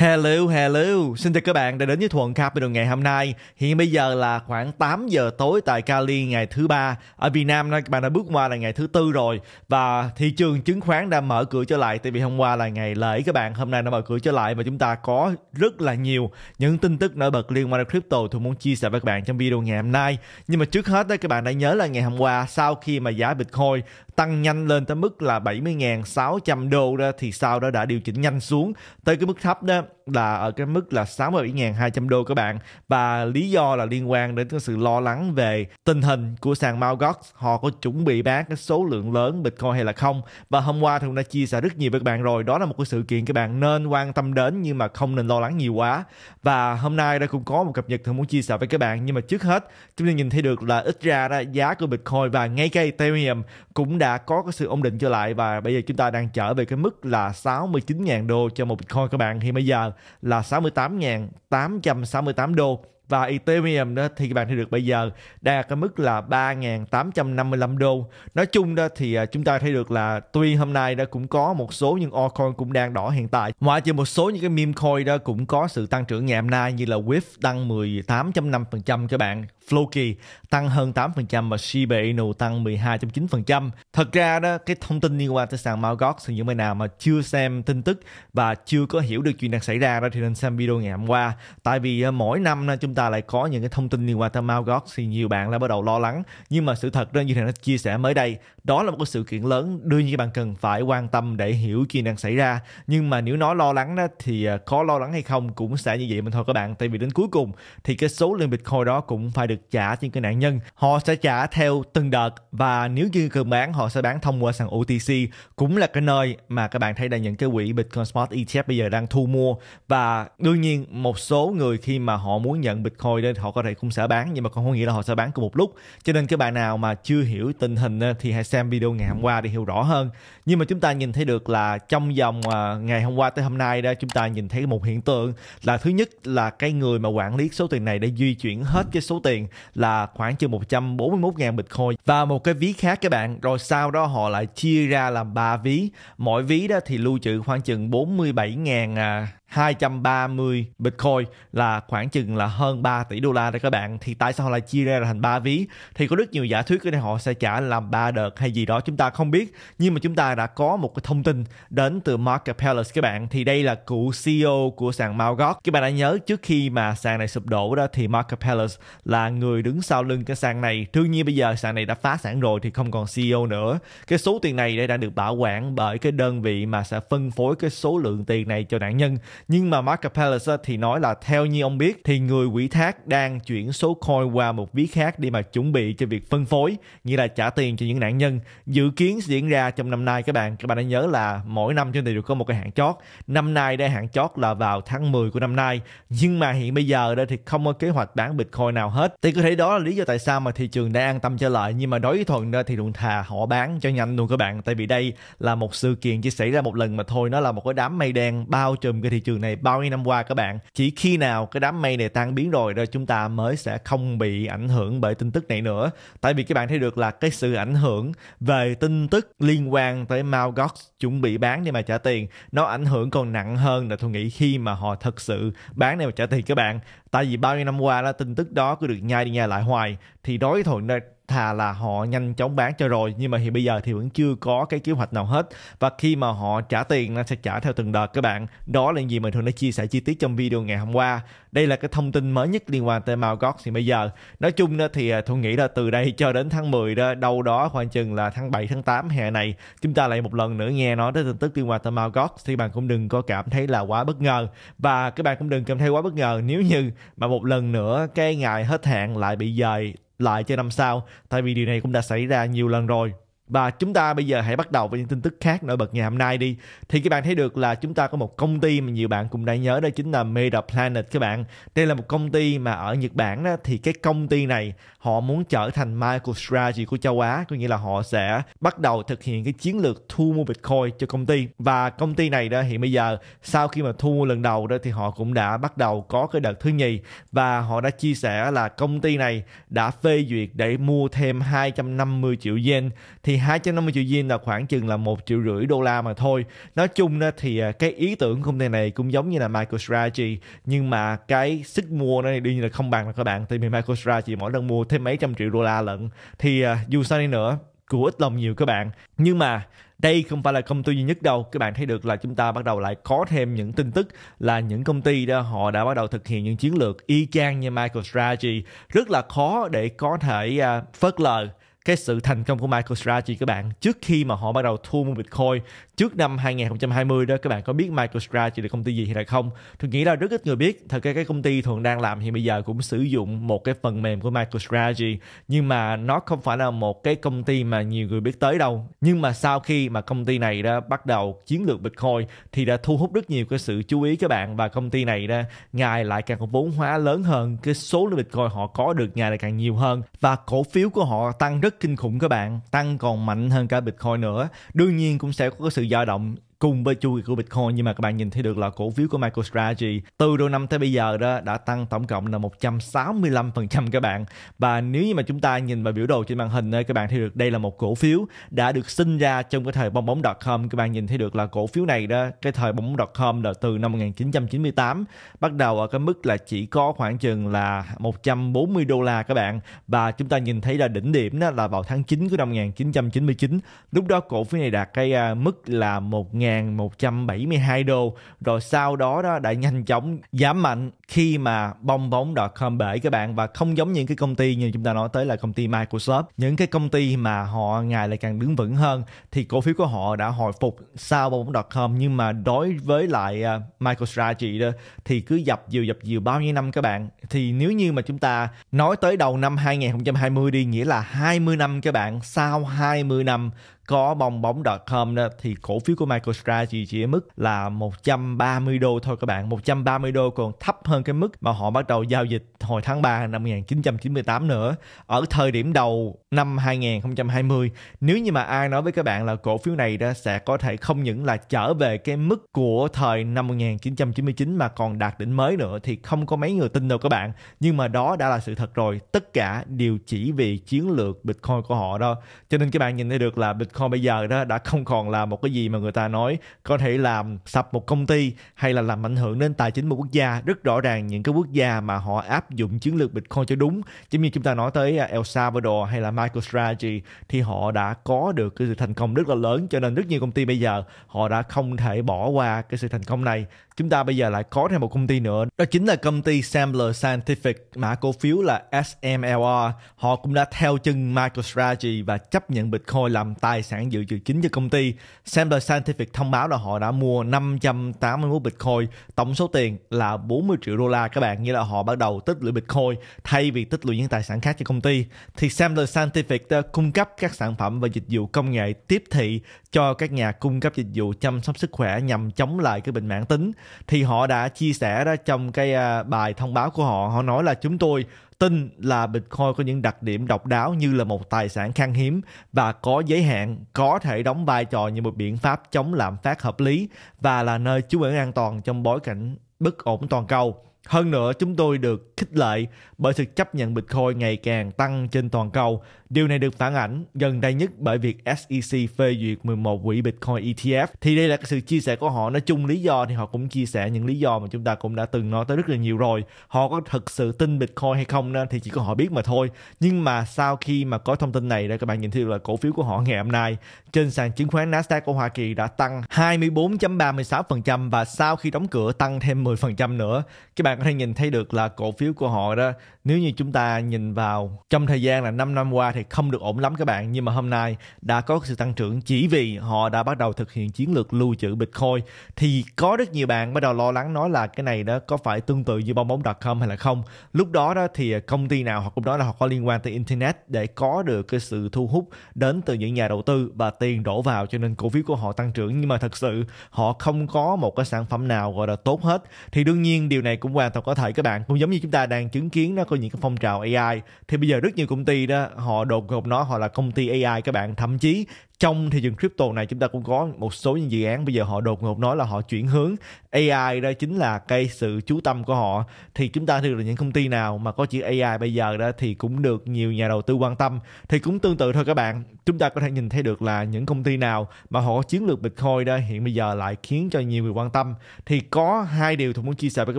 Hello, hello. Xin chào các bạn đã đến với Thuận Capital ngày hôm nay. Hiện bây giờ là khoảng 8 giờ tối tại Cali ngày thứ ba. Ở Việt Nam các bạn đã bước qua là ngày thứ tư rồi và thị trường chứng khoán đã mở cửa trở lại tại vì hôm qua là ngày lễ các bạn, hôm nay nó mở cửa trở lại và chúng ta có rất là nhiều những tin tức nổi bật liên quan đến crypto tôi muốn chia sẻ với các bạn trong video ngày hôm nay. Nhưng mà trước hết đó, các bạn đã nhớ là ngày hôm qua sau khi mà giá Bitcoin tăng nhanh lên tới mức là 70.600 đô đó thì sau đó đã điều chỉnh nhanh xuống tới cái mức thấp đó là ở cái mức là 67.200 đô các bạn và lý do là liên quan đến cái sự lo lắng về tình hình của sàn Mt. Gox họ có chuẩn bị bán cái số lượng lớn Bitcoin hay là không và hôm qua thì cũng đã chia sẻ rất nhiều với các bạn rồi đó là một cái sự kiện các bạn nên quan tâm đến nhưng mà không nên lo lắng nhiều quá và hôm nay đây cũng có một cập nhật thường muốn chia sẻ với các bạn nhưng mà trước hết chúng ta nhìn thấy được là ít ra đó, giá của Bitcoin và ngay cái Ethereum cũng đã có cái sự ổn định trở lại và bây giờ chúng ta đang trở về cái mức là 69.000 đô cho một Bitcoin các bạn thì bây giờ là 68.868 đô và Ethereum đó thì bạn thì được bây giờ đang cái mức là 3.855 đô. Nói chung đó thì à, chúng ta thấy được là tuy hôm nay đã cũng có một số những altcoin cũng đang đỏ hiện tại. ngoài trừ một số những cái meme coin đó cũng có sự tăng trưởng ngày hôm nay như là WIF tăng 18.5% các bạn. Floki tăng hơn 8% và Shiba Inu tăng 12.9%. Thật ra đó, cái thông tin liên quan tới sàn Mt. thì những bạn nào mà chưa xem tin tức và chưa có hiểu được chuyện đang xảy ra đó thì nên xem video ngày hôm qua. Tại vì ờ, mỗi năm chúng ta lại có những cái thông tin liên quan tới Mt. thì nhiều bạn đã bắt đầu lo lắng. Nhưng mà sự thật đó như thầy nó chia sẻ mới đây, đó là một cái sự kiện lớn đương nhiên bạn cần phải quan tâm để hiểu chuyện đang xảy ra. Nhưng mà nếu nói lo lắng đó thì ờ, có lo lắng hay không cũng sẽ như vậy mà thôi các bạn. Tại vì đến cuối cùng thì cái số lượng Bitcoin đó cũng phải được được trả những cái nạn nhân họ sẽ trả theo từng đợt và nếu như cần bán họ sẽ bán thông qua sàn OTC cũng là cái nơi mà các bạn thấy là những cái quỹ Bitcoin Spot ETF bây giờ đang thu mua và đương nhiên một số người khi mà họ muốn nhận Bitcoin nên họ có thể cũng sẽ bán nhưng mà không có nghĩa là họ sẽ bán cùng một lúc cho nên các bạn nào mà chưa hiểu tình hình thì hãy xem video ngày hôm qua để hiểu rõ hơn nhưng mà chúng ta nhìn thấy được là trong dòng à, ngày hôm qua tới hôm nay đó chúng ta nhìn thấy một hiện tượng là thứ nhất là cái người mà quản lý số tiền này đã di chuyển hết cái số tiền tiền là khoảng chừng 141.000 Bitcoin và một cái ví khác các bạn. Rồi sau đó họ lại chia ra làm 3 ví. Mỗi ví đó thì lưu trữ khoảng chừng 47.000 230 Bitcoin là khoảng chừng là hơn 3 tỷ đô la đấy các bạn thì tại sao họ lại chia ra thành 3 ví thì có rất nhiều giả thuyết cái này họ sẽ trả làm 3 đợt hay gì đó chúng ta không biết nhưng mà chúng ta đã có một cái thông tin đến từ Market Palace các bạn thì đây là cựu CEO của sàn Mt. các bạn đã nhớ trước khi mà sàn này sụp đổ đó thì Market Palace là người đứng sau lưng cái sàn này đương nhiên bây giờ sàn này đã phá sản rồi thì không còn CEO nữa cái số tiền này đã được bảo quản bởi cái đơn vị mà sẽ phân phối cái số lượng tiền này cho nạn nhân nhưng mà Mark Capellas thì nói là theo như ông biết thì người quỹ thác đang chuyển số coin qua một ví khác để mà chuẩn bị cho việc phân phối như là trả tiền cho những nạn nhân dự kiến diễn ra trong năm nay các bạn các bạn đã nhớ là mỗi năm trên thị trường có một cái hạn chót năm nay đây hạn chót là vào tháng 10 của năm nay nhưng mà hiện bây giờ đây thì không có kế hoạch bán bitcoin nào hết thì có thể đó là lý do tại sao mà thị trường đang an tâm trở lại nhưng mà đối với thuận thì thuận thà họ bán cho nhanh luôn các bạn tại vì đây là một sự kiện chỉ xảy ra một lần mà thôi nó là một cái đám mây đen bao trùm cái thị trường trường này bao nhiêu năm qua các bạn chỉ khi nào cái đám mây này tan biến rồi rồi chúng ta mới sẽ không bị ảnh hưởng bởi tin tức này nữa tại vì các bạn thấy được là cái sự ảnh hưởng về tin tức liên quan tới Mt. Gox chuẩn bị bán để mà trả tiền nó ảnh hưởng còn nặng hơn là tôi nghĩ khi mà họ thật sự bán để mà trả tiền các bạn tại vì bao nhiêu năm qua là tin tức đó cứ được nhai đi nhai lại hoài thì đối với thuận thà là họ nhanh chóng bán cho rồi nhưng mà hiện bây giờ thì vẫn chưa có cái kế hoạch nào hết và khi mà họ trả tiền nó sẽ trả theo từng đợt các bạn đó là gì mình thường đã chia sẻ chi tiết trong video ngày hôm qua đây là cái thông tin mới nhất liên quan tới Malgox thì bây giờ nói chung đó thì à, tôi nghĩ là từ đây cho đến tháng 10 đó đâu đó khoảng chừng là tháng 7 tháng 8 hè này chúng ta lại một lần nữa nghe nói tới tin tức liên quan tới Malgox thì bạn cũng đừng có cảm thấy là quá bất ngờ và các bạn cũng đừng cảm thấy quá bất ngờ nếu như mà một lần nữa cái ngày hết hạn lại bị dời lại cho năm sau, tại vì điều này cũng đã xảy ra nhiều lần rồi. Và chúng ta bây giờ hãy bắt đầu với những tin tức khác nổi bật ngày hôm nay đi. Thì các bạn thấy được là chúng ta có một công ty mà nhiều bạn cũng đã nhớ đó chính là Meta Planet các bạn. Đây là một công ty mà ở Nhật Bản đó thì cái công ty này họ muốn trở thành MicroStrategy của châu Á, có nghĩa là họ sẽ bắt đầu thực hiện cái chiến lược thu mua Bitcoin cho công ty. Và công ty này đó hiện bây giờ sau khi mà thu mua lần đầu đó thì họ cũng đã bắt đầu có cái đợt thứ nhì và họ đã chia sẻ là công ty này đã phê duyệt để mua thêm 250 triệu yen thì 250 triệu yên là khoảng chừng là một triệu rưỡi đô la mà thôi nói chung đó thì à, cái ý tưởng công ty này cũng giống như là MicroStrategy nhưng mà cái sức mua nó đương nhiên là không bằng là các bạn tại vì MicroStrategy mỗi lần mua thêm mấy trăm triệu đô la lận thì à, dù sao đi nữa của ít lòng nhiều các bạn nhưng mà đây không phải là công ty duy nhất đâu các bạn thấy được là chúng ta bắt đầu lại có thêm những tin tức là những công ty đó họ đã bắt đầu thực hiện những chiến lược y chang như MicroStrategy rất là khó để có thể uh, phớt lờ cái sự thành công của MicroStrategy các bạn trước khi mà họ bắt đầu thu mua Bitcoin trước năm 2020 đó các bạn có biết MicroStrategy là công ty gì hay là không tôi nghĩ là rất ít người biết thật ra cái công ty thường đang làm hiện bây giờ cũng sử dụng một cái phần mềm của MicroStrategy nhưng mà nó không phải là một cái công ty mà nhiều người biết tới đâu nhưng mà sau khi mà công ty này đã bắt đầu chiến lược Bitcoin thì đã thu hút rất nhiều cái sự chú ý các bạn và công ty này đó ngày lại càng có vốn hóa lớn hơn cái số lượng Bitcoin họ có được ngày lại càng nhiều hơn và cổ phiếu của họ tăng rất rất kinh khủng các bạn, tăng còn mạnh hơn cả Bitcoin nữa. Đương nhiên cũng sẽ có sự dao động cùng với chu kỳ của Bitcoin nhưng mà các bạn nhìn thấy được là cổ phiếu của MicroStrategy từ đầu năm tới bây giờ đó đã tăng tổng cộng là 165% các bạn và nếu như mà chúng ta nhìn vào biểu đồ trên màn hình các bạn thấy được đây là một cổ phiếu đã được sinh ra trong cái thời bong bóng com các bạn nhìn thấy được là cổ phiếu này đó cái thời bong bóng com là từ năm 1998 bắt đầu ở cái mức là chỉ có khoảng chừng là 140 đô la các bạn và chúng ta nhìn thấy là đỉnh điểm đó là vào tháng 9 của năm 1999 lúc đó cổ phiếu này đạt cái à, mức là 1.000 1.172 đô rồi sau đó đó đã nhanh chóng giảm mạnh khi mà bong bóng com bể các bạn và không giống những cái công ty như chúng ta nói tới là công ty Microsoft những cái công ty mà họ ngày lại càng đứng vững hơn thì cổ phiếu của họ đã hồi phục sau bong bóng com nhưng mà đối với lại uh, à, MicroStrategy đó thì cứ dập dìu dập dìu bao nhiêu năm các bạn thì nếu như mà chúng ta nói tới đầu năm 2020 đi nghĩa là 20 năm các bạn sau 20 năm có bong bóng.com đó thì cổ phiếu của MicroStrategy chỉ ở mức là 130 đô thôi các bạn 130 đô còn thấp hơn cái mức mà họ bắt đầu giao dịch hồi tháng 3 năm 1998 nữa ở thời điểm đầu năm 2020 nếu như mà ai nói với các bạn là cổ phiếu này đó sẽ có thể không những là trở về cái mức của thời năm 1999 mà còn đạt đỉnh mới nữa thì không có mấy người tin đâu các bạn nhưng mà đó đã là sự thật rồi tất cả đều chỉ vì chiến lược Bitcoin của họ đó cho nên các bạn nhìn thấy được là Bitcoin Bitcoin bây giờ đó đã không còn là một cái gì mà người ta nói có thể làm sập một công ty hay là làm ảnh hưởng đến tài chính một quốc gia. Rất rõ ràng những cái quốc gia mà họ áp dụng chiến lược Bitcoin cho đúng, giống như chúng ta nói tới à, El Salvador hay là MicroStrategy thì họ đã có được cái sự thành công rất là lớn cho nên rất nhiều công ty bây giờ họ đã không thể bỏ qua cái sự thành công này chúng ta bây giờ lại có thêm một công ty nữa đó chính là công ty Sambler Scientific mã cổ phiếu là SMLR họ cũng đã theo chân MicroStrategy và chấp nhận Bitcoin làm tài sản dự trữ chính cho công ty. Sandler Scientific thông báo là họ đã mua 581 Bitcoin, tổng số tiền là 40 triệu đô la các bạn, nghĩa là họ bắt đầu tích lũy Bitcoin thay vì tích lũy những tài sản khác cho công ty. Thì Sandler Scientific đã cung cấp các sản phẩm và dịch vụ công nghệ tiếp thị cho các nhà cung cấp dịch vụ chăm sóc sức khỏe nhằm chống lại cái bệnh mãn tính. Thì họ đã chia sẻ đó trong cái à, bài thông báo của họ, họ nói là chúng tôi tin là Bitcoin có những đặc điểm độc đáo như là một tài sản khan hiếm và có giới hạn, có thể đóng vai trò như một biện pháp chống lạm phát hợp lý và là nơi trú ẩn an toàn trong bối cảnh bất ổn toàn cầu. Hơn nữa, chúng tôi được khích lệ bởi sự chấp nhận Bitcoin ngày càng tăng trên toàn cầu Điều này được phản ảnh gần đây nhất bởi việc SEC phê duyệt 11 quỹ Bitcoin ETF. Thì đây là cái sự chia sẻ của họ. Nói chung lý do thì họ cũng chia sẻ những lý do mà chúng ta cũng đã từng nói tới rất là nhiều rồi. Họ có thực sự tin Bitcoin hay không nên thì chỉ có họ biết mà thôi. Nhưng mà sau khi mà có thông tin này đây các bạn nhìn thấy là cổ phiếu của họ ngày hôm nay trên sàn chứng khoán Nasdaq của Hoa Kỳ đã tăng 24.36% và sau khi đóng cửa tăng thêm 10% nữa. Các bạn có thể nhìn thấy được là cổ phiếu của họ đó nếu như chúng ta nhìn vào trong thời gian là 5 năm qua thì không được ổn lắm các bạn nhưng mà hôm nay đã có sự tăng trưởng chỉ vì họ đã bắt đầu thực hiện chiến lược lưu trữ Bitcoin thì có rất nhiều bạn bắt đầu lo lắng nói là cái này đó có phải tương tự như bong bóng.com hay là không lúc đó đó thì công ty nào hoặc cũng nói là họ có liên quan tới internet để có được cái sự thu hút đến từ những nhà đầu tư và tiền đổ vào cho nên cổ phiếu của họ tăng trưởng nhưng mà thật sự họ không có một cái sản phẩm nào gọi là tốt hết thì đương nhiên điều này cũng hoàn toàn có thể các bạn cũng giống như chúng ta đang chứng kiến nó có những cái phong trào AI thì bây giờ rất nhiều công ty đó họ đột ngột nói họ là công ty AI các bạn thậm chí trong thị trường crypto này chúng ta cũng có một số những dự án bây giờ họ đột ngột nói là họ chuyển hướng AI đó chính là cái sự chú tâm của họ thì chúng ta thường là những công ty nào mà có chữ AI bây giờ đó thì cũng được nhiều nhà đầu tư quan tâm thì cũng tương tự thôi các bạn chúng ta có thể nhìn thấy được là những công ty nào mà họ có chiến lược Bitcoin đó hiện bây giờ lại khiến cho nhiều người quan tâm thì có hai điều tôi muốn chia sẻ với các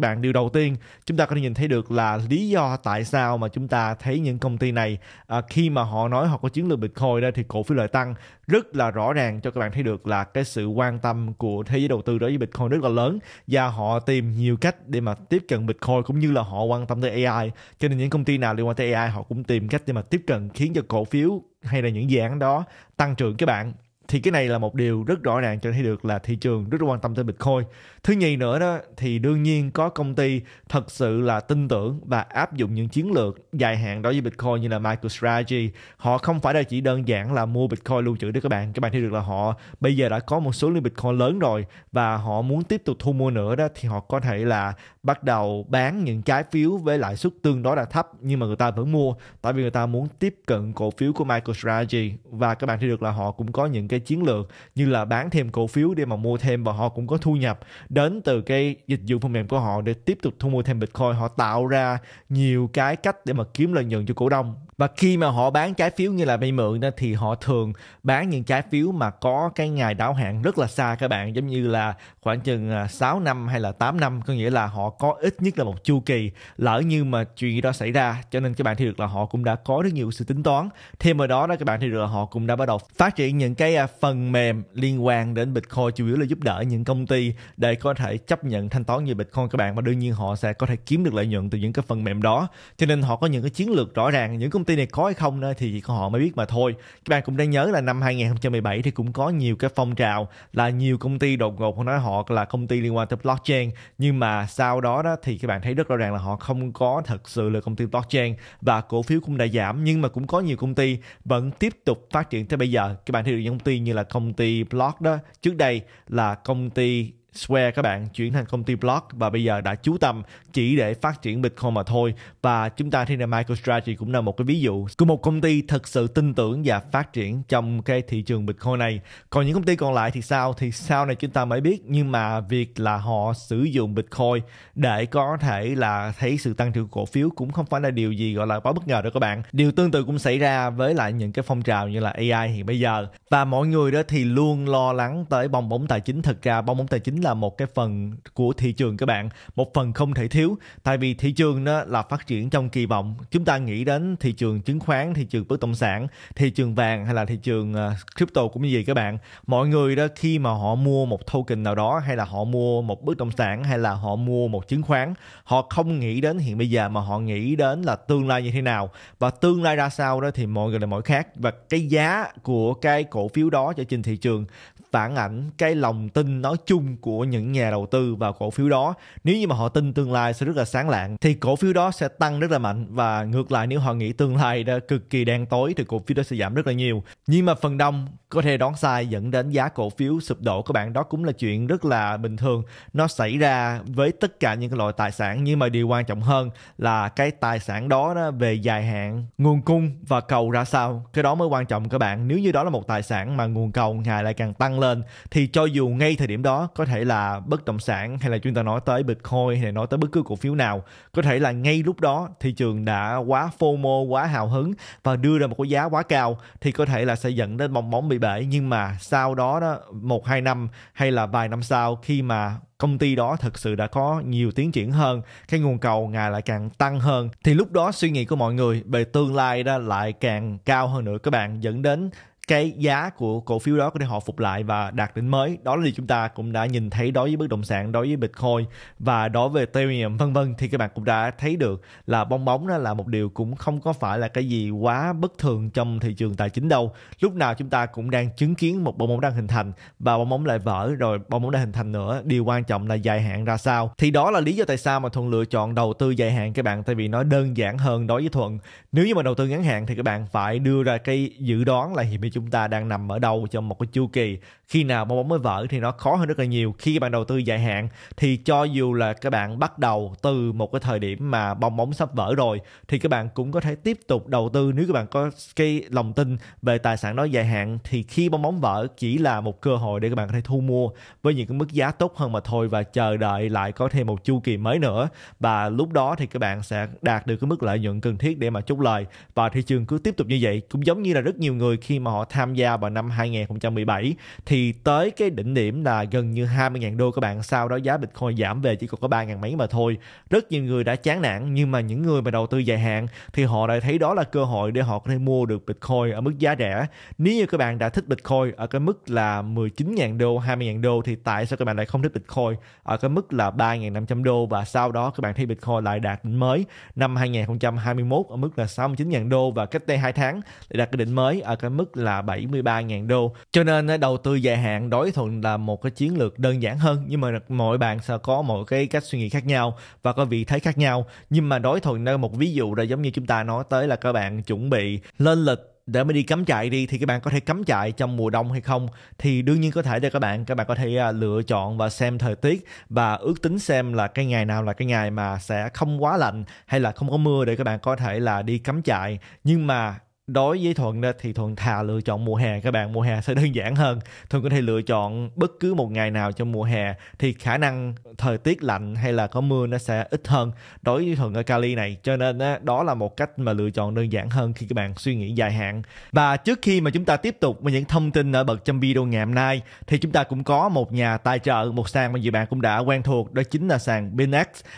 bạn điều đầu tiên chúng ta có thể nhìn thấy được là lý do tại sao mà chúng ta thấy những công ty này à, khi mà họ nói họ có chiến lược Bitcoin đó thì cổ phiếu lại tăng rất là rõ ràng cho các bạn thấy được là cái sự quan tâm của thế giới đầu tư đối với Bitcoin rất là lớn và họ tìm nhiều cách để mà tiếp cận Bitcoin cũng như là họ quan tâm tới AI cho nên những công ty nào liên quan tới AI họ cũng tìm cách để mà tiếp cận khiến cho cổ phiếu hay là những dự án đó tăng trưởng các bạn thì cái này là một điều rất rõ ràng cho thấy được là thị trường rất quan tâm tới Bitcoin. Thứ nhì nữa đó thì đương nhiên có công ty thật sự là tin tưởng và áp dụng những chiến lược dài hạn đối với Bitcoin như là MicroStrategy. Họ không phải là chỉ đơn giản là mua Bitcoin lưu trữ đó các bạn. Các bạn thấy được là họ bây giờ đã có một số lượng Bitcoin lớn rồi và họ muốn tiếp tục thu mua nữa đó thì họ có thể là bắt đầu bán những trái phiếu với lãi suất tương đối là thấp nhưng mà người ta vẫn mua tại vì người ta muốn tiếp cận cổ phiếu của MicroStrategy và các bạn thấy được là họ cũng có những cái chiến lược như là bán thêm cổ phiếu để mà mua thêm và họ cũng có thu nhập đến từ cái dịch vụ phần mềm của họ để tiếp tục thu mua thêm Bitcoin họ tạo ra nhiều cái cách để mà kiếm lợi nhuận cho cổ đông và khi mà họ bán trái phiếu như là vay mượn đó thì họ thường bán những trái phiếu mà có cái ngày đáo hạn rất là xa các bạn giống như là khoảng chừng 6 à, năm hay là 8 năm có nghĩa là họ có ít nhất là một chu kỳ lỡ như mà chuyện đó xảy ra cho nên các bạn thấy được là họ cũng đã có rất nhiều sự tính toán thêm vào đó đó các bạn thấy được là họ cũng đã bắt đầu phát triển những cái à, phần mềm liên quan đến bitcoin chủ yếu là giúp đỡ những công ty để có thể chấp nhận thanh toán như bitcoin các bạn và đương nhiên họ sẽ có thể kiếm được lợi nhuận từ những cái phần mềm đó cho nên họ có những cái chiến lược rõ ràng những công ty này có hay không nữa thì chỉ có họ mới biết mà thôi các bạn cũng đang nhớ là năm 2017 thì cũng có nhiều cái phong trào là nhiều công ty đột ngột nói họ là công ty liên quan tới blockchain nhưng mà sau đó đó thì các bạn thấy rất rõ ràng là họ không có thật sự là công ty blockchain và cổ phiếu cũng đã giảm nhưng mà cũng có nhiều công ty vẫn tiếp tục phát triển tới bây giờ các bạn thấy được những công ty như là công ty block đó trước đây là công ty Square các bạn chuyển thành công ty Block và bây giờ đã chú tâm chỉ để phát triển Bitcoin mà thôi và chúng ta thấy là MicroStrategy cũng là một cái ví dụ của một công ty thật sự tin tưởng và phát triển trong cái thị trường Bitcoin này còn những công ty còn lại thì sao thì sau này chúng ta mới biết nhưng mà việc là họ sử dụng Bitcoin để có thể là thấy sự tăng trưởng cổ phiếu cũng không phải là điều gì gọi là quá bất ngờ đâu các bạn điều tương tự cũng xảy ra với lại những cái phong trào như là AI hiện bây giờ và mọi người đó thì luôn lo lắng tới bong bóng tài chính thật ra bong bóng tài chính là một cái phần của thị trường các bạn một phần không thể thiếu tại vì thị trường đó là phát triển trong kỳ vọng chúng ta nghĩ đến thị trường chứng khoán thị trường bất động sản thị trường vàng hay là thị trường ờ, crypto cũng như gì các bạn mọi người đó khi mà họ mua một token nào đó hay là họ mua một bất động sản hay là họ mua một chứng khoán họ không nghĩ đến hiện bây giờ mà họ nghĩ đến là tương lai như thế nào và tương lai ra sao đó thì mọi người là mọi khác và cái giá của cái cổ phiếu đó trở trên thị trường phản ảnh cái lòng tin nói chung của những nhà đầu tư vào cổ phiếu đó nếu như mà họ tin tương lai sẽ rất là sáng lạng thì cổ phiếu đó sẽ tăng rất là mạnh và ngược lại nếu họ nghĩ tương lai đã cực kỳ đen tối thì cổ phiếu đó sẽ giảm rất là nhiều nhưng mà phần đông có thể đoán sai dẫn đến giá cổ phiếu sụp đổ các bạn đó cũng là chuyện rất là bình thường nó xảy ra với tất cả những cái loại tài sản nhưng mà điều quan trọng hơn là cái tài sản đó, đó về dài hạn nguồn cung và cầu ra sao cái đó mới quan trọng các bạn nếu như đó là một tài sản mà nguồn cầu ngày lại càng tăng lên thì cho dù ngay thời điểm đó có thể là bất động sản hay là chúng ta nói tới bitcoin hay là nói tới bất cứ cổ phiếu nào có thể là ngay lúc đó thị trường đã quá fomo quá hào hứng và đưa ra một cái giá quá cao thì có thể là sẽ dẫn đến bong bóng bị bể nhưng mà sau đó đó một hai năm hay là vài năm sau khi mà công ty đó thực sự đã có nhiều tiến triển hơn cái nguồn cầu ngày lại càng tăng hơn thì lúc đó suy nghĩ của mọi người về tương lai đó lại càng cao hơn nữa các bạn dẫn đến cái giá của cổ phiếu đó có thể họ phục lại và đạt đỉnh mới đó là điều chúng ta cũng đã nhìn thấy đối với bất động sản đối với bitcoin và đối với ethereum vân vân thì các bạn cũng đã thấy được là bong bóng đó là một điều cũng không có phải là cái gì quá bất thường trong thị trường tài chính đâu lúc nào chúng ta cũng đang chứng kiến một bong bóng đang hình thành và bong bóng lại vỡ rồi bong bóng đang hình thành nữa điều quan trọng là dài hạn ra sao thì đó là lý do tại sao mà thuận lựa chọn đầu tư dài hạn các bạn tại vì nó đơn giản hơn đối với thuận nếu như mà đầu tư ngắn hạn thì các bạn phải đưa ra cái dự đoán là hiện nay chúng ta đang nằm ở đâu trong một cái chu kỳ khi nào bong bóng mới vỡ thì nó khó hơn rất là nhiều khi bạn đầu tư dài hạn thì cho dù là các bạn bắt đầu từ một cái thời điểm mà bong bóng sắp vỡ rồi thì các bạn cũng có thể tiếp tục đầu tư nếu các bạn có cái lòng tin về tài sản đó dài hạn thì khi bong bóng vỡ chỉ là một cơ hội để các bạn có thể thu mua với những cái mức giá tốt hơn mà thôi và chờ đợi lại có thêm một chu kỳ mới nữa và lúc đó thì các bạn sẽ đạt được cái mức lợi nhuận cần thiết để mà chốt lời và thị trường cứ tiếp tục như vậy cũng giống như là rất nhiều người khi mà họ tham gia vào năm 2017 thì tới cái đỉnh điểm là gần như 20.000 đô các bạn sau đó giá Bitcoin giảm về chỉ còn có 3.000 mấy mà thôi rất nhiều người đã chán nản nhưng mà những người mà đầu tư dài hạn thì họ lại thấy đó là cơ hội để họ có thể mua được Bitcoin ở mức giá rẻ nếu như các bạn đã thích Bitcoin ở cái mức là 19.000 đô 20.000 đô thì tại sao các bạn lại không thích Bitcoin ở cái mức là 3.500 đô và sau đó các bạn thấy Bitcoin lại đạt đỉnh mới năm 2021 ở mức là 69.000 đô và cách đây 2 tháng lại đạt cái đỉnh mới ở cái mức là 73.000 đô cho nên đầu tư dài dài hạn đối thuận là một cái chiến lược đơn giản hơn nhưng mà mọi bạn sẽ có mọi cái cách suy nghĩ khác nhau và có vị thế khác nhau nhưng mà đối thuận là một ví dụ là giống như chúng ta nói tới là các bạn chuẩn bị lên lịch để mới đi cắm trại đi thì các bạn có thể cắm trại trong mùa đông hay không thì đương nhiên có thể cho các bạn các bạn có thể à, lựa chọn và xem thời tiết và ước tính xem là cái ngày nào là cái ngày mà sẽ không quá lạnh hay là không có mưa để các bạn có thể là đi cắm trại nhưng mà đối với thuận đó, thì thuận thà lựa chọn mùa hè các bạn mùa hè sẽ đơn giản hơn thuận có thể lựa chọn bất cứ một ngày nào trong mùa hè thì khả năng thời tiết lạnh hay là có mưa nó sẽ ít hơn đối với thuận ở cali này cho nên đó, đó là một cách mà lựa chọn đơn giản hơn khi các bạn suy nghĩ dài hạn và trước khi mà chúng ta tiếp tục với những thông tin ở bậc trong video ngày hôm nay thì chúng ta cũng có một nhà tài trợ một sàn mà dự bạn cũng đã quen thuộc đó chính là sàn binx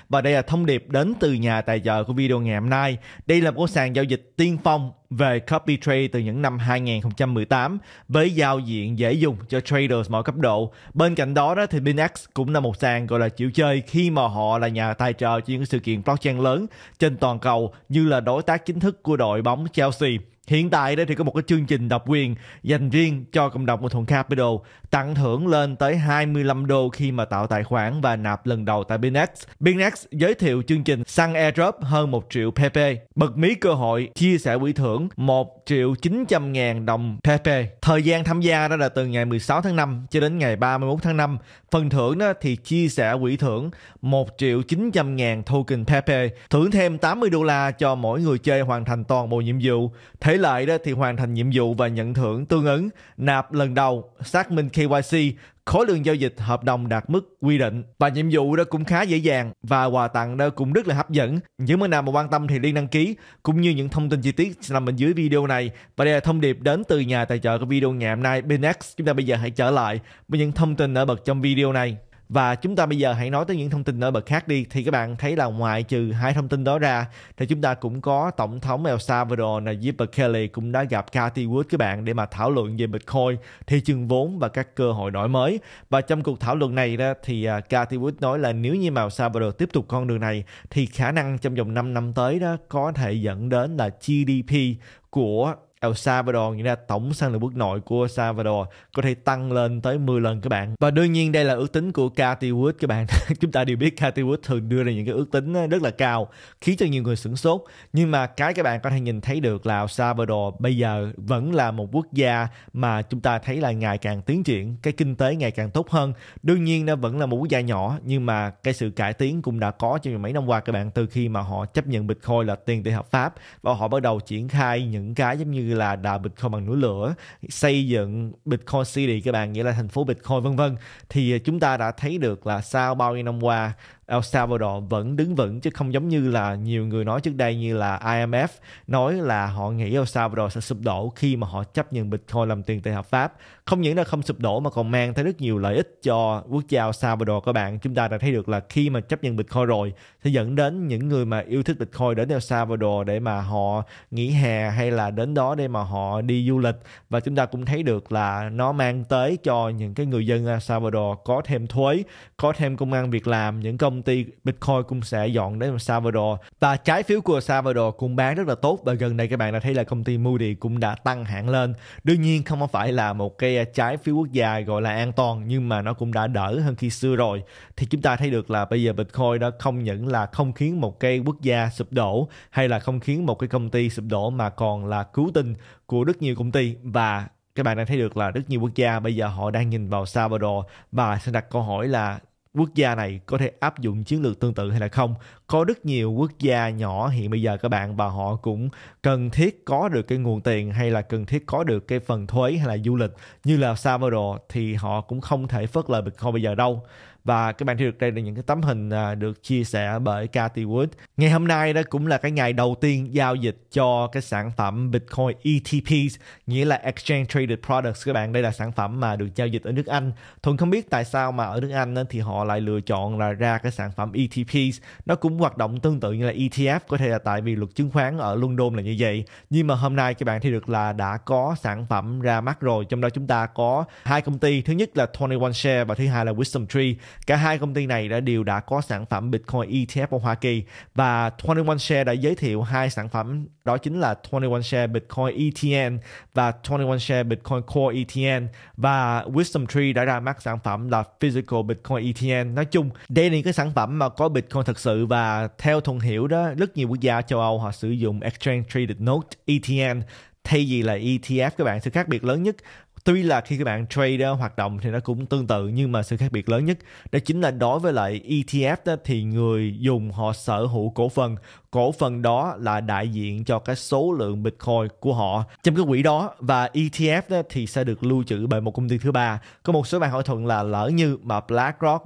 và đây là thông điệp đến từ nhà tài trợ của video ngày hôm nay đây là một sàn giao dịch tiên phong về copy trade từ những năm 2018 với giao diện dễ dùng cho traders mọi cấp độ. Bên cạnh đó, thì binance cũng là một sàn gọi là chịu chơi khi mà họ là nhà tài trợ cho những sự kiện blockchain lớn trên toàn cầu như là đối tác chính thức của đội bóng Chelsea. Hiện tại đây thì có một cái chương trình độc quyền dành riêng cho cộng đồng của Thuận Capital tặng thưởng lên tới 25 đô khi mà tạo tài khoản và nạp lần đầu tại binance binance giới thiệu chương trình sun airdrop hơn 1 triệu PP, bật mí cơ hội chia sẻ quỹ thưởng 1 triệu 900 ngàn đồng TP. Thời gian tham gia đó là từ ngày 16 tháng 5 cho đến ngày 31 tháng 5. Phần thưởng đó thì chia sẻ quỹ thưởng 1 triệu 900 ngàn token TP. Thưởng thêm 80 đô la cho mỗi người chơi hoàn thành toàn bộ nhiệm vụ. Thể lại đó thì hoàn thành nhiệm vụ và nhận thưởng tương ứng. Nạp lần đầu, xác minh KYC, Khối lượng giao dịch hợp đồng đạt mức quy định và nhiệm vụ đó cũng khá dễ dàng và quà tặng đó cũng rất là hấp dẫn. Những bạn nào mà quan tâm thì liên đăng ký cũng như những thông tin chi tiết nằm bên dưới video này. Và đây là thông điệp đến từ nhà tài trợ của video ngày hôm nay Benex. Chúng ta bây giờ hãy trở lại với những thông tin nổi bật trong video này và chúng ta bây giờ hãy nói tới những thông tin nổi bật khác đi thì các bạn thấy là ngoại trừ hai thông tin đó ra thì chúng ta cũng có tổng thống El Salvador là Nayib Bukele cũng đã gặp Cathy Wood các bạn để mà thảo luận về Bitcoin, thị trường vốn và các cơ hội đổi mới. Và trong cuộc thảo luận này đó thì à, Cathy Wood nói là nếu như mà El Salvador tiếp tục con đường này thì khả năng trong vòng 5 năm tới đó có thể dẫn đến là GDP của El Salvador nghĩa là tổng sản lượng quốc nội của El Salvador có thể tăng lên tới 10 lần các bạn và đương nhiên đây là ước tính của Cathy Wood các bạn chúng ta đều biết Cathy Wood thường đưa ra những cái ước tính ờ, rất là cao khiến cho nhiều người sửng sốt nhưng mà cái các bạn có thể nhìn thấy được là El Salvador bây giờ vẫn là một quốc gia mà chúng ta thấy là ngày càng tiến triển cái kinh tế ngày càng tốt hơn đương nhiên nó vẫn là một quốc gia nhỏ nhưng mà cái sự cải tiến cũng đã có trong mấy năm qua các bạn từ khi mà họ chấp nhận Bitcoin là tiền tệ hợp pháp và họ bắt đầu triển khai những cái giống như là đà Bitcoin bằng núi lửa, xây dựng Bitcoin City các bạn, nghĩa là thành phố Bitcoin vân vân thì à, chúng ta đã thấy được là sau bao nhiêu năm qua El Salvador vẫn đứng vững chứ không giống như là nhiều người nói trước đây như là IMF nói là họ nghĩ El Salvador sẽ sụp đổ khi mà họ chấp nhận Bitcoin làm tiền tệ hợp pháp. Không những là không sụp đổ mà còn mang tới rất nhiều lợi ích cho quốc gia El Salvador các bạn. Chúng ta đã thấy được là khi mà chấp nhận Bitcoin rồi sẽ dẫn đến những người mà yêu thích Bitcoin đến El Salvador để mà họ nghỉ hè hay là đến đó để mà họ đi du lịch và chúng ta cũng thấy được là nó mang tới cho những cái người dân El Salvador có thêm thuế, có thêm công an việc làm, những công công ty Bitcoin cũng sẽ dọn đến Salvador và trái phiếu của Salvador cũng bán rất là tốt và gần đây các bạn đã thấy là công ty Moody cũng đã tăng hạng lên đương nhiên không phải là một cái à, trái phiếu quốc gia gọi là an toàn nhưng mà nó cũng đã đỡ hơn khi xưa rồi thì chúng ta thấy được là bây giờ Bitcoin đó không những là không khiến một cái quốc gia sụp đổ hay là không khiến một cái công ty sụp đổ mà còn là cứu tinh của rất nhiều công ty và các bạn đang thấy được là rất nhiều quốc gia bây giờ họ đang nhìn vào Salvador và sẽ đặt câu hỏi là quốc gia này có thể áp dụng chiến lược tương tự hay là không có rất nhiều quốc gia nhỏ hiện bây giờ các bạn và họ cũng cần thiết có được cái nguồn tiền hay là cần thiết có được cái phần thuế hay là du lịch như là Salvador thì họ cũng không thể phớt lờ Bitcoin bây giờ đâu và các bạn thấy được đây là những cái tấm hình à, được chia sẻ bởi Cathy Wood. Ngày hôm nay đó cũng là cái ngày đầu tiên giao dịch cho cái sản phẩm Bitcoin ETPs, nghĩa là Exchange Traded Products các bạn. Đây là sản phẩm mà được giao dịch ở nước Anh. Thuận không biết tại sao mà ở nước Anh thì họ lại lựa chọn là ra cái sản phẩm ETPs. Nó cũng hoạt động tương tự như là ETF, có thể là tại vì luật chứng khoán ở London là như vậy. Nhưng mà hôm nay các bạn thấy được là đã có sản phẩm ra mắt rồi, trong đó chúng ta có hai công ty, thứ nhất là 21 Share và thứ hai là Wisdom Tree Cả hai công ty này đã đều đã có sản phẩm Bitcoin ETF ở Hoa Kỳ và 21Share đã giới thiệu hai sản phẩm đó chính là 21Share Bitcoin ETN và 21Share Bitcoin Core ETN và Wisdom Tree đã ra mắt sản phẩm là Physical Bitcoin ETN. Nói chung, đây là những cái sản phẩm mà có Bitcoin thật sự và theo thuần hiểu đó, rất nhiều quốc gia châu Âu họ sử dụng Exchange Traded Note ETN thay vì là ETF các bạn sự khác biệt lớn nhất tuy là khi các bạn trade hoạt động thì nó cũng tương tự nhưng mà sự khác biệt lớn nhất đó chính là đối với lại ETF đó, thì người dùng họ sở hữu cổ phần cổ phần đó là đại diện cho cái số lượng Bitcoin của họ trong cái quỹ đó và ETF đó thì sẽ được lưu trữ bởi một công ty thứ ba có một số bạn hỏi thuận là lỡ như mà BlackRock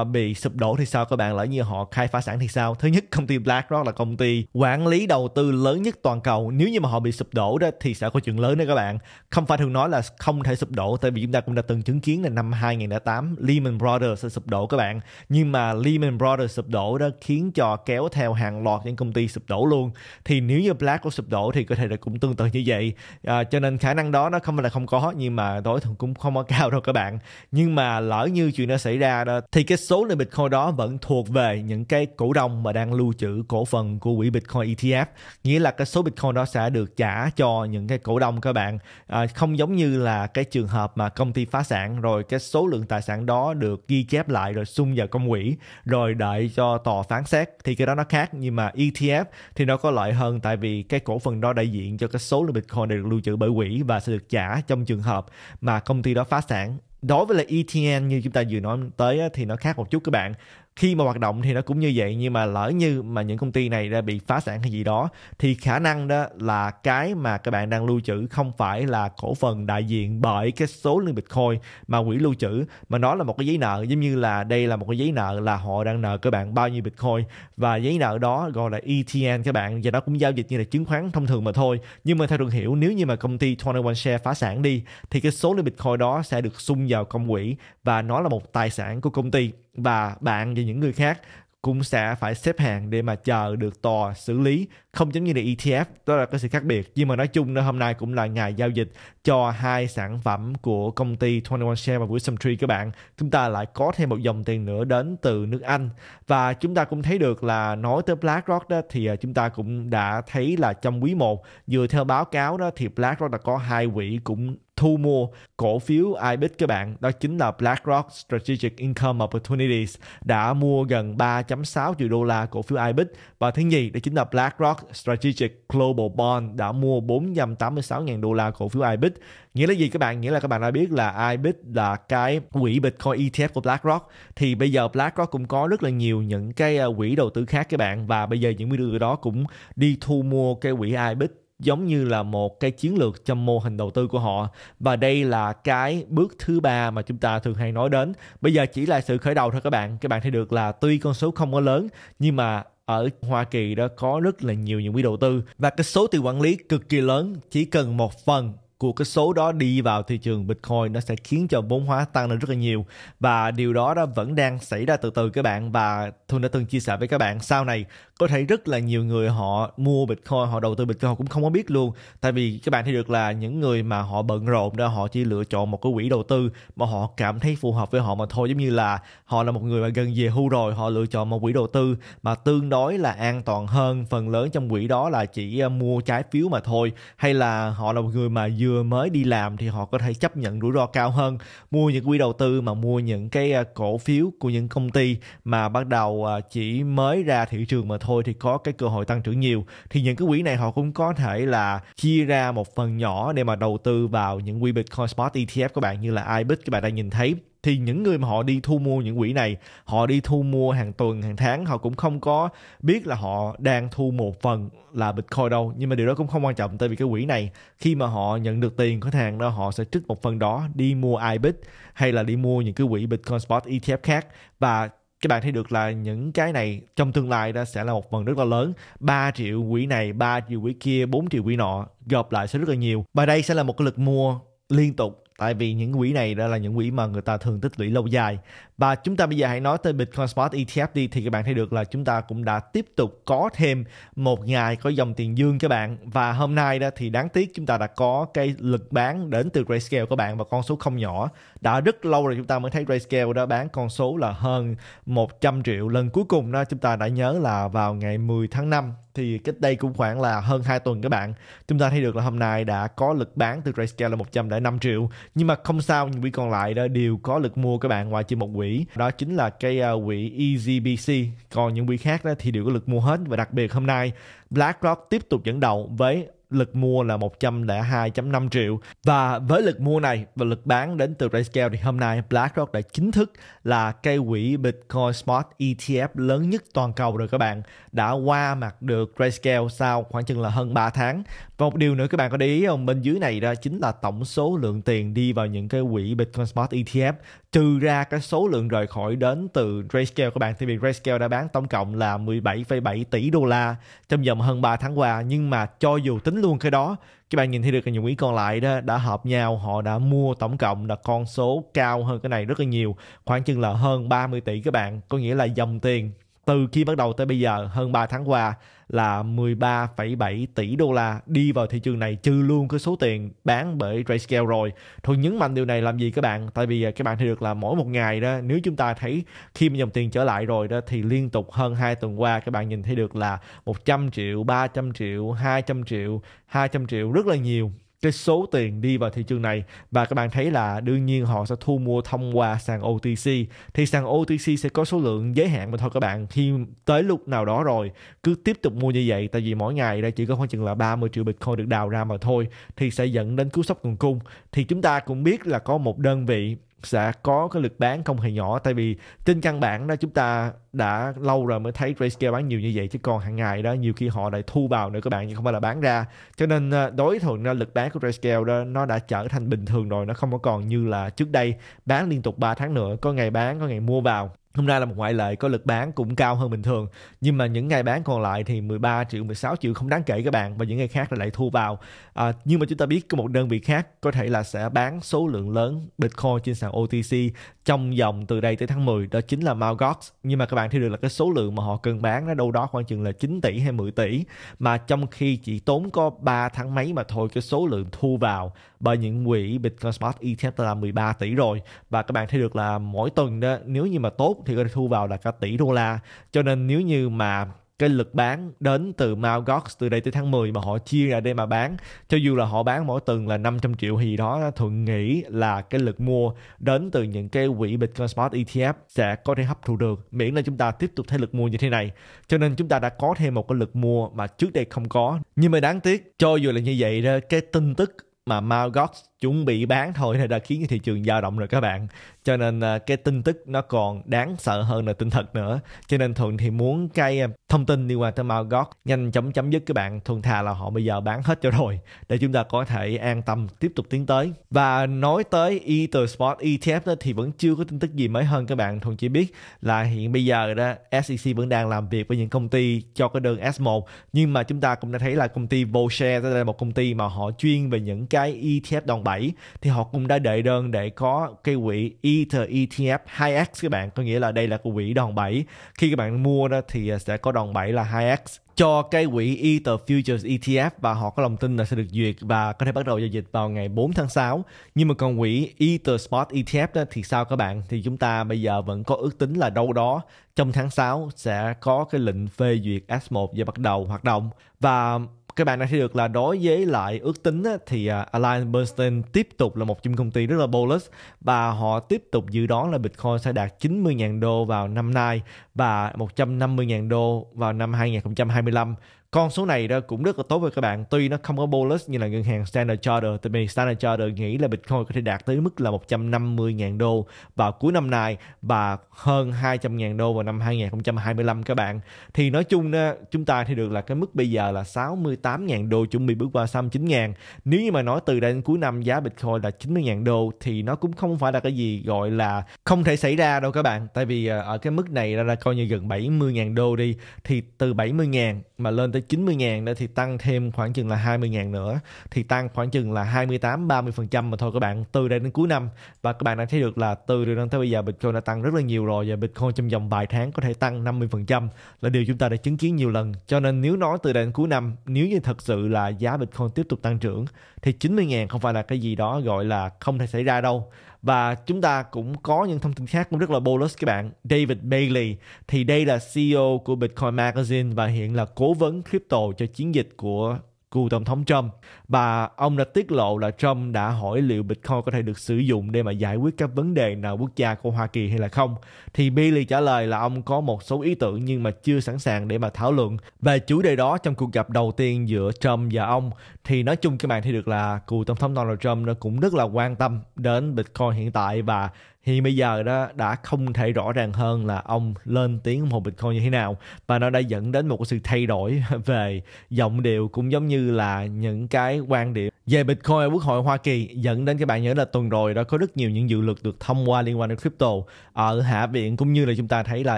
uh, bị sụp đổ thì sao các bạn lỡ như họ khai phá sản thì sao thứ nhất công ty BlackRock là công ty quản lý đầu tư lớn nhất toàn cầu nếu như mà họ bị sụp đổ đó thì sẽ có chuyện lớn đấy các bạn không phải thường nói là không thể sụp đổ tại vì chúng ta cũng đã từng chứng kiến là năm 2008 Lehman Brothers sẽ sụp đổ các bạn nhưng mà Lehman Brothers sụp đổ đó khiến cho kéo theo hàng loạt những công ty sụp đổ luôn thì nếu như Black có sụp đổ thì có thể là cũng tương tự như vậy à, cho nên khả năng đó nó không phải là không có nhưng mà tối thường cũng không có cao đâu các bạn nhưng mà lỡ như chuyện đó xảy ra đó thì cái số lượng Bitcoin đó vẫn thuộc về những cái cổ đông mà đang lưu trữ cổ phần của quỹ Bitcoin ETF nghĩa là cái số Bitcoin đó sẽ được trả cho những cái cổ đông các bạn à, không giống như là cái trường hợp mà công ty phá sản rồi cái số lượng tài sản đó được ghi chép lại rồi xung vào công quỹ rồi đợi cho tòa phán xét thì cái đó nó khác nhưng mà ETF thì nó có lợi hơn tại vì cái cổ phần đó đại diện cho cái số lượng Bitcoin được lưu trữ bởi quỹ và sẽ được trả trong trường hợp mà công ty đó phá sản đối với là ETN như chúng ta vừa nói tới thì nó khác một chút các bạn khi mà hoạt động thì nó cũng như vậy nhưng mà lỡ như mà những công ty này đã bị phá sản hay gì đó thì khả năng đó là cái mà các bạn đang lưu trữ không phải là cổ phần đại diện bởi cái số lượng bitcoin mà quỹ lưu trữ mà nó là một cái giấy nợ giống như là đây là một cái giấy nợ là họ đang nợ các bạn bao nhiêu bitcoin và giấy nợ đó gọi là ETN các bạn và nó cũng giao dịch như là chứng khoán thông thường mà thôi nhưng mà theo đường hiểu nếu như mà công ty 21 Share phá sản đi thì cái số lượng bitcoin đó sẽ được sung vào công quỹ và nó là một tài sản của công ty và bạn và những người khác cũng sẽ phải xếp hàng để mà chờ được tòa xử lý không giống như là ETF đó là có sự khác biệt nhưng mà nói chung hôm nay cũng là ngày giao dịch cho hai sản phẩm của công ty 21 Share và Wisdom Tree các bạn chúng ta lại có thêm một dòng tiền nữa đến từ nước Anh và chúng ta cũng thấy được là nói tới BlackRock đó thì à, chúng ta cũng đã thấy là trong quý 1 vừa theo báo cáo đó thì BlackRock đã có hai quỹ cũng thu mua cổ phiếu iBit các bạn đó chính là BlackRock Strategic Income Opportunities đã mua gần 3.6 triệu đô la cổ phiếu IBIT và thứ nhì đó chính là BlackRock Strategic Global Bond đã mua 486.000 đô la cổ phiếu IBIT nghĩa là gì các bạn nghĩa là các bạn đã biết là IBIT là cái quỹ Bitcoin ETF của BlackRock thì bây giờ BlackRock cũng có rất là nhiều những cái ờ, quỹ đầu tư khác các bạn và bây giờ những người đầu tư đó cũng đi thu mua cái quỹ IBIT giống như là một cái chiến lược trong mô hình đầu tư của họ và đây là cái bước thứ ba mà chúng ta thường hay nói đến bây giờ chỉ là sự khởi đầu thôi các bạn các bạn thấy được là tuy con số không có lớn nhưng mà ở Hoa Kỳ đó có rất là nhiều những quỹ đầu tư và cái số tiền quản lý cực kỳ lớn chỉ cần một phần của cái số đó đi vào thị trường Bitcoin nó sẽ khiến cho vốn hóa tăng lên rất là nhiều và điều đó đó vẫn đang xảy ra từ từ các bạn và Thuận đã từng chia sẻ với các bạn sau này có thể rất là nhiều người họ mua bitcoin họ đầu tư bitcoin họ cũng không có biết luôn tại vì các bạn thấy được là những người mà họ bận rộn đó họ chỉ lựa chọn một cái quỹ đầu tư mà họ cảm thấy phù hợp với họ mà thôi giống như là họ là một người mà gần về hưu rồi họ lựa chọn một quỹ đầu tư mà tương đối là an toàn hơn phần lớn trong quỹ đó là chỉ ờ, mua trái phiếu mà thôi hay là họ là một người mà vừa mới đi làm thì họ có thể chấp nhận rủi ro cao hơn mua những quỹ đầu tư mà mua những cái ờ, cổ phiếu của những công ty mà bắt đầu ờ, chỉ mới ra thị trường mà thôi thôi thì có cái cơ hội tăng trưởng nhiều thì những cái quỹ này họ cũng có thể là chia ra một phần nhỏ để mà đầu tư vào những quỹ Bitcoin Spot ETF các bạn như là iBit các bạn đang nhìn thấy thì những người mà họ đi thu mua những quỹ này họ đi thu mua hàng tuần hàng tháng họ cũng không có biết là họ đang thu một phần là bitcoin đâu nhưng mà điều đó cũng không quan trọng tại vì cái quỹ này khi mà họ nhận được tiền của hàng đó họ sẽ trích một phần đó đi mua ibit hay là đi mua những cái quỹ bitcoin spot etf khác và các bạn thấy được là những cái này trong tương lai đó sẽ là một phần rất là lớn 3 triệu quỹ này 3 triệu quỹ kia 4 triệu quỹ nọ gộp lại sẽ rất là nhiều và đây sẽ là một cái lực mua liên tục tại vì những quỹ này đó là những quỹ mà người ta thường tích lũy lâu dài và chúng ta bây giờ hãy nói tới Bitcoin Spot ETF đi thì các bạn thấy được là chúng ta cũng đã tiếp tục có thêm một ngày có dòng tiền dương các bạn và hôm nay đó thì đáng tiếc chúng ta đã có cái lực bán đến từ Grayscale các bạn và con số không nhỏ. Đã rất lâu rồi chúng ta mới thấy Grayscale đó bán con số là hơn 100 triệu. Lần cuối cùng đó chúng ta đã nhớ là vào ngày 10 tháng 5 thì cách đây cũng khoảng là hơn 2 tuần các bạn. Chúng ta thấy được là hôm nay đã có lực bán từ Grayscale là 105 triệu. Nhưng mà không sao, những quỹ còn lại đó đều có lực mua các bạn ngoài chỉ một quỹ đó chính là cái à, quỹ EZBC còn những quỹ khác đó thì đều có lực mua hết và đặc biệt hôm nay BlackRock tiếp tục dẫn đầu với lực mua là 102.5 triệu và với lực mua này và lực bán đến từ RayScale thì hôm nay BlackRock đã chính thức là cây quỹ Bitcoin Spot ETF lớn nhất toàn cầu rồi các bạn đã qua mặt được RayScale sau khoảng chừng là hơn 3 tháng và một điều nữa các bạn có để ý không bên dưới này đó chính là tổng số lượng tiền đi vào những cái quỹ Bitcoin Spot ETF trừ ra cái số lượng rời khỏi đến từ Grayscale các bạn thì việc Grayscale đã bán tổng cộng là 17,7 tỷ đô la trong vòng hơn 3 tháng qua nhưng mà cho dù tính luôn cái đó các bạn nhìn thấy được là những quỹ còn lại đó đã hợp nhau họ đã mua tổng cộng là con số cao hơn cái này rất là nhiều khoảng chừng là hơn 30 tỷ các bạn có nghĩa là dòng tiền từ khi bắt đầu tới bây giờ hơn 3 tháng qua là 13,7 tỷ đô la đi vào thị trường này chưa luôn cái số tiền bán bởi Grayscale rồi. Thôi nhấn mạnh điều này làm gì các bạn? Tại vì à, các bạn thấy được là mỗi một ngày đó nếu chúng ta thấy khi mà dòng tiền trở lại rồi đó thì liên tục hơn 2 tuần qua các bạn nhìn thấy được là 100 triệu, 300 triệu, 200 triệu, 200 triệu rất là nhiều cái số tiền đi vào thị trường này và các bạn thấy là đương nhiên họ sẽ thu mua thông qua sàn OTC thì sàn OTC sẽ có số lượng giới hạn mà thôi các bạn khi tới lúc nào đó rồi cứ tiếp tục mua như vậy tại vì mỗi ngày đây chỉ có khoảng chừng là 30 triệu Bitcoin được đào ra mà thôi thì sẽ dẫn đến cú sốc nguồn cung thì chúng ta cũng biết là có một đơn vị sẽ có cái lực bán không hề nhỏ tại vì trên căn bản đó chúng ta đã lâu rồi mới thấy Grayscale bán nhiều như vậy chứ còn hàng ngày đó nhiều khi họ lại thu vào nữa các bạn chứ không phải là bán ra cho nên ờ, đối thuận ra ờ, lực bán của Grayscale đó nó đã trở thành bình thường rồi nó không có còn như là trước đây bán liên tục 3 tháng nữa có ngày bán có ngày mua vào Hôm nay là một ngoại lệ có lực bán cũng cao hơn bình thường Nhưng mà những ngày bán còn lại thì 13 triệu, 16 triệu không đáng kể các bạn Và những ngày khác là lại thu vào à, Nhưng mà chúng ta biết có một đơn vị khác có thể là sẽ bán số lượng lớn Bitcoin trên sàn OTC Trong dòng từ đây tới tháng 10 đó chính là Mt. Nhưng mà các bạn thấy được là cái số lượng mà họ cần bán nó đâu đó khoảng chừng là 9 tỷ hay 10 tỷ Mà trong khi chỉ tốn có 3 tháng mấy mà thôi cái số lượng thu vào bởi những quỹ Bitcoin Spot ETF là 13 tỷ rồi và các bạn thấy được là mỗi tuần đó nếu như mà tốt thì có thể thu vào là cả tỷ đô la cho nên nếu như mà cái lực bán đến từ Mt. Gox từ đây tới tháng 10 mà họ chia ra đây mà bán cho dù là họ bán mỗi tuần là 500 triệu thì đó thuận nghĩ là cái lực mua đến từ những cái quỹ Bitcoin Spot ETF sẽ có thể hấp thụ được miễn là chúng ta tiếp tục thấy lực mua như thế này cho nên chúng ta đã có thêm một cái lực mua mà trước đây không có nhưng mà đáng tiếc cho dù là như vậy đó cái tin tức maar Margot chuẩn bị bán thôi thì đã khiến cho thị trường dao động rồi các bạn cho nên à, cái tin tức nó còn đáng sợ hơn là tin thật nữa cho nên thuận thì muốn cái à, thông tin liên quan tới Margot nhanh chóng chấm dứt các bạn thuận thà là họ bây giờ bán hết cho rồi để chúng ta có thể an tâm tiếp tục tiến tới và nói tới Ether Spot ETF đó thì vẫn chưa có tin tức gì mới hơn các bạn thuận chỉ biết là hiện bây giờ đó SEC vẫn đang làm việc với những công ty cho cái đơn S1 nhưng mà chúng ta cũng đã thấy là công ty đây là một công ty mà họ chuyên về những cái ETF đồng 2017 thì họ cũng đã đệ đơn để có cái quỹ Ether ETF 2x các bạn có nghĩa là đây là cái quỹ đòn bẩy khi các bạn mua đó thì à, sẽ có đòn bẩy là 2x cho cái quỹ Ether Futures ETF và họ có lòng tin là sẽ được duyệt và có thể bắt đầu giao dịch vào ngày 4 tháng 6. Nhưng mà còn quỹ Ether Spot ETF đó, thì sao các bạn? Thì chúng ta bây giờ vẫn có ước tính là đâu đó trong tháng 6 sẽ có cái lệnh phê duyệt S1 và bắt đầu hoạt động. Và các bạn đã thấy được là đối với lại ước tính á, thì uh, Bernstein tiếp tục là một trong công ty rất là bullish và họ tiếp tục dự đoán là Bitcoin sẽ đạt 90.000 đô vào năm nay và 150.000 đô vào năm 2025 con số này đó cũng rất là tốt với các bạn tuy nó không có bolus như là ngân hàng Standard Charter tại vì Standard Charter nghĩ là Bitcoin có thể đạt tới mức là 150.000 đô vào cuối năm nay và hơn 200.000 đô vào năm 2025 các bạn thì nói chung đó, chúng ta thì được là cái mức bây giờ là 68.000 đô chuẩn bị bước qua 69.000 nếu như mà nói từ đây đến cuối năm giá Bitcoin là 90.000 đô thì nó cũng không phải là cái gì gọi là không thể xảy ra đâu các bạn tại vì ờ, ở cái mức này là coi như gần 70.000 đô đi thì từ 70.000 mà lên tới tới 90 ngàn nữa thì tăng thêm khoảng chừng là 20 ngàn nữa thì tăng khoảng chừng là 28 30% mà thôi các bạn từ đây đến cuối năm và các bạn đã thấy được là từ đầu năm tới bây giờ Bitcoin đã tăng rất là nhiều rồi và Bitcoin trong vòng vài tháng có thể tăng 50% là điều chúng ta đã chứng kiến nhiều lần cho nên nếu nói từ đây đến cuối năm nếu như thật sự là giá Bitcoin tiếp tục tăng trưởng thì 90 ngàn không phải là cái gì đó gọi là không thể xảy ra đâu và chúng ta cũng có những thông tin khác cũng rất là bonus các bạn David Bailey thì đây là CEO của Bitcoin Magazine và hiện là cố vấn crypto cho chiến dịch của cựu tổng thống Trump và ông đã tiết lộ là Trump đã hỏi liệu Bitcoin có thể được sử dụng để mà giải quyết các vấn đề nào quốc gia của Hoa Kỳ hay là không. Thì Billy trả lời là ông có một số ý tưởng nhưng mà chưa sẵn sàng để mà thảo luận về chủ đề đó trong cuộc gặp đầu tiên giữa Trump và ông. Thì nói chung các bạn thấy được là cựu tổng thống Donald Trump nó cũng rất là quan tâm đến Bitcoin hiện tại và thì bây giờ đó đã không thể rõ ràng hơn là ông lên tiếng ủng hộ Bitcoin như thế nào và nó đã dẫn đến một sự thay đổi về giọng điệu cũng giống như là những cái quan điểm về Bitcoin ở Quốc hội Hoa Kỳ dẫn đến các bạn nhớ là tuần rồi đó có rất nhiều những dự luật được thông qua liên quan đến crypto ở Hạ viện cũng như là chúng ta thấy là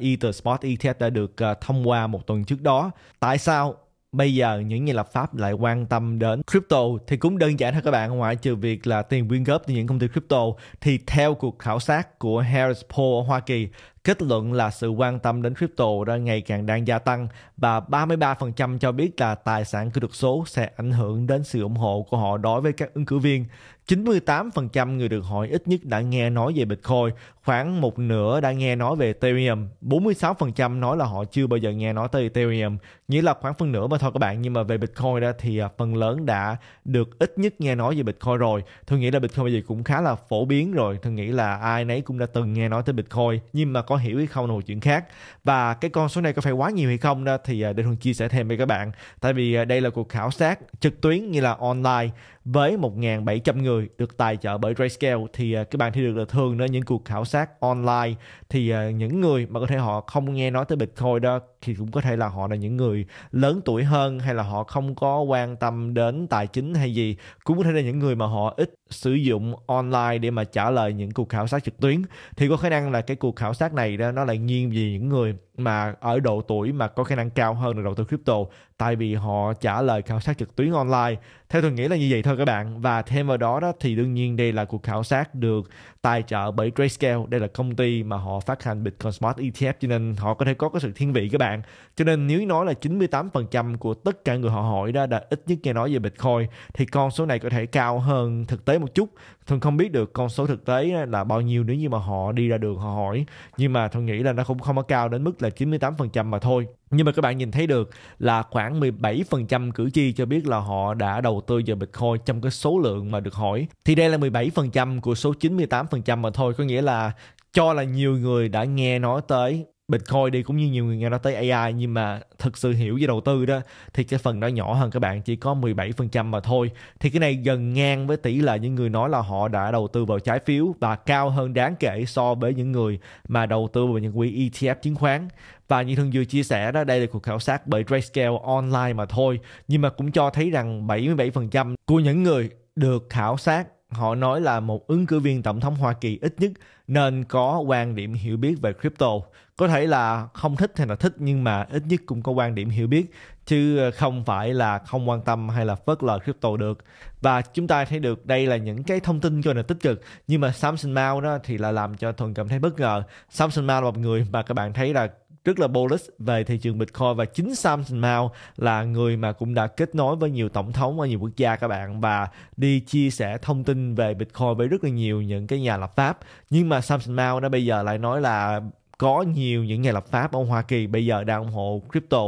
Ether Spot ETF đã được ờ, thông qua một tuần trước đó. Tại sao bây giờ những nhà lập pháp lại quan tâm đến crypto thì cũng đơn giản thôi các bạn ngoại trừ việc là tiền quyên góp từ những công ty crypto thì theo cuộc khảo sát của Harris Poll ở Hoa Kỳ Kết luận là sự quan tâm đến crypto đang ngày càng đang gia tăng và 33% cho biết là tài sản kỹ thuật số sẽ ảnh hưởng đến sự ủng hộ của họ đối với các ứng cử viên. 98% người được hỏi ít nhất đã nghe nói về Bitcoin, khoảng một nửa đã nghe nói về Ethereum, 46% nói là họ chưa bao giờ nghe nói tới Ethereum, nghĩa là khoảng phần nửa mà thôi các bạn, nhưng mà về Bitcoin đó thì à, phần lớn đã được ít nhất nghe nói về Bitcoin rồi. Tôi nghĩ là Bitcoin bây giờ cũng khá là phổ biến rồi, tôi nghĩ là ai nấy cũng đã từng nghe nói tới Bitcoin, nhưng mà có hiểu hay không là một chuyện khác và cái con số này có phải quá nhiều hay không đó thì à, để Hùng chia sẻ thêm với các bạn tại vì à, đây là cuộc khảo sát trực tuyến như là online với 1.700 người được tài trợ bởi Grayscale thì à, các bạn thì được là thường đến những cuộc khảo sát online thì à, những người mà có thể họ không nghe nói tới Bitcoin đó thì cũng có thể là họ là những người lớn tuổi hơn hay là họ không có quan tâm đến tài chính hay gì cũng có thể là những người mà họ ít sử dụng online để mà trả lời những cuộc khảo sát trực tuyến thì có khả năng là cái cuộc khảo sát này đó nó lại nghiêng về những người mà ở độ tuổi mà có khả năng cao hơn là đầu tư crypto tại vì họ trả lời khảo sát trực tuyến online theo tôi nghĩ là như vậy thôi các bạn và thêm vào đó đó thì đương nhiên đây là cuộc khảo sát được tài trợ bởi Grayscale đây là công ty mà họ phát hành Bitcoin Smart ETF cho nên họ có thể có cái sự thiên vị các bạn cho nên nếu nói là 98% của tất cả người họ hỏi đó đã ít nhất nghe nói về Bitcoin thì con số này có thể cao hơn thực tế một chút thường không biết được con số thực tế là bao nhiêu nếu như mà họ đi ra đường họ hỏi nhưng mà Thuận nghĩ là nó cũng không có cao đến mức là 98% mà thôi nhưng mà các bạn nhìn thấy được là khoảng 17% cử tri cho biết là họ đã đầu tư vào Bitcoin trong cái số lượng mà được hỏi thì đây là 17% của số 98% mà thôi có nghĩa là cho là nhiều người đã nghe nói tới Bitcoin đi cũng như nhiều người nghe nói tới AI nhưng mà thực sự hiểu về đầu tư đó thì cái phần đó nhỏ hơn các bạn chỉ có 17% mà thôi. Thì cái này gần ngang với tỷ lệ những người nói là họ đã đầu tư vào trái phiếu và cao hơn đáng kể so với những người mà đầu tư vào những quỹ ETF chứng khoán. Và như thường vừa chia sẻ đó, đây là cuộc khảo sát bởi Grayscale online mà thôi. Nhưng mà cũng cho thấy rằng 77% của những người được khảo sát họ nói là một ứng cử viên tổng thống Hoa Kỳ ít nhất nên có quan điểm hiểu biết về crypto. Có thể là không thích hay là thích nhưng mà ít nhất cũng có quan điểm hiểu biết chứ không phải là không quan tâm hay là phớt lờ crypto được. Và chúng ta thấy được đây là những cái thông tin cho là tích cực nhưng mà Samson Mao đó thì là làm cho Thuần cảm thấy bất ngờ. Samson Mao là một người mà các bạn thấy là rất là bullish về thị trường Bitcoin và chính Sam Mao là người mà cũng đã kết nối với nhiều tổng thống ở nhiều quốc gia các bạn và đi chia sẻ thông tin về Bitcoin với rất là nhiều những cái nhà lập pháp nhưng mà Sam Mao đó bây giờ lại nói là có nhiều những nhà lập pháp ở Hoa Kỳ bây giờ đang ủng hộ crypto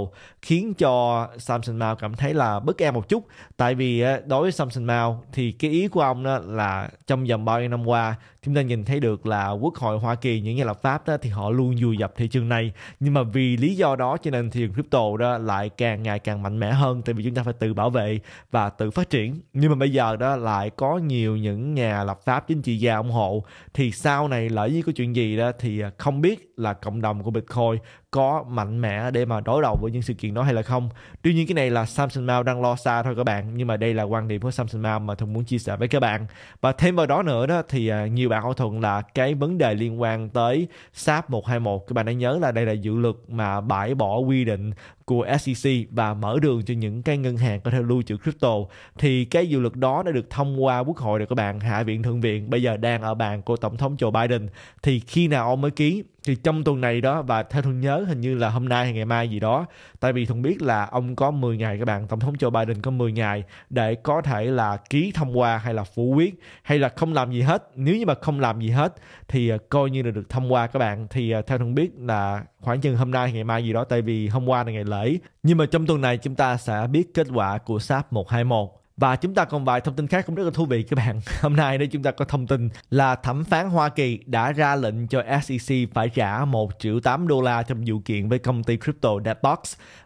khiến cho Samson Mao cảm thấy là bất an một chút tại vì đối với Samson Mao thì cái ý của ông đó là trong vòng bao nhiêu năm qua chúng ta nhìn thấy được là quốc hội Hoa Kỳ những nhà lập pháp đó thì họ luôn dùi dập thị trường này nhưng mà vì lý do đó cho nên thị trường crypto đó lại càng ngày càng mạnh mẽ hơn tại vì chúng ta phải tự bảo vệ và tự phát triển nhưng mà bây giờ đó lại có nhiều những nhà lập pháp chính trị gia ủng hộ thì sau này lỡ như có chuyện gì đó thì à, không biết là cộng đồng của Bitcoin có mạnh mẽ để mà đối đầu với những sự kiện đó hay là không tuy nhiên cái này là Samson Mao đang lo xa thôi các bạn nhưng mà đây là quan điểm của Samson Mao mà Thuận muốn chia sẻ với các bạn và thêm vào đó nữa đó thì à, nhiều bạn hỏi Thuận là cái vấn đề liên quan tới SAP 121 các bạn đã nhớ là đây là dự luật mà bãi bỏ quy định của SEC và mở đường cho những cái ngân hàng có thể lưu trữ crypto thì cái dự luật đó đã được thông qua quốc hội rồi các bạn hạ viện thượng viện bây giờ đang ở bàn của tổng thống Joe Biden thì khi nào ông mới ký thì trong tuần này đó và theo Thuận nhớ hình như là hôm nay hay ngày mai gì đó tại vì thùng biết là ông có 10 ngày các bạn tổng thống Joe Biden có 10 ngày để có thể là ký thông qua hay là phủ quyết hay là không làm gì hết nếu như mà không làm gì hết thì ờ, coi như là được thông qua các bạn thì ờ, theo thùng biết là khoảng chừng hôm nay hay ngày mai gì đó tại vì hôm qua là ngày lễ nhưng mà trong tuần này chúng ta sẽ biết kết quả của SAP 121 và chúng ta còn vài thông tin khác cũng rất là thú vị các bạn hôm nay đây chúng ta có thông tin là thẩm phán Hoa Kỳ đã ra lệnh cho SEC phải trả 1 triệu 8 đô la trong vụ kiện với công ty crypto Dapbox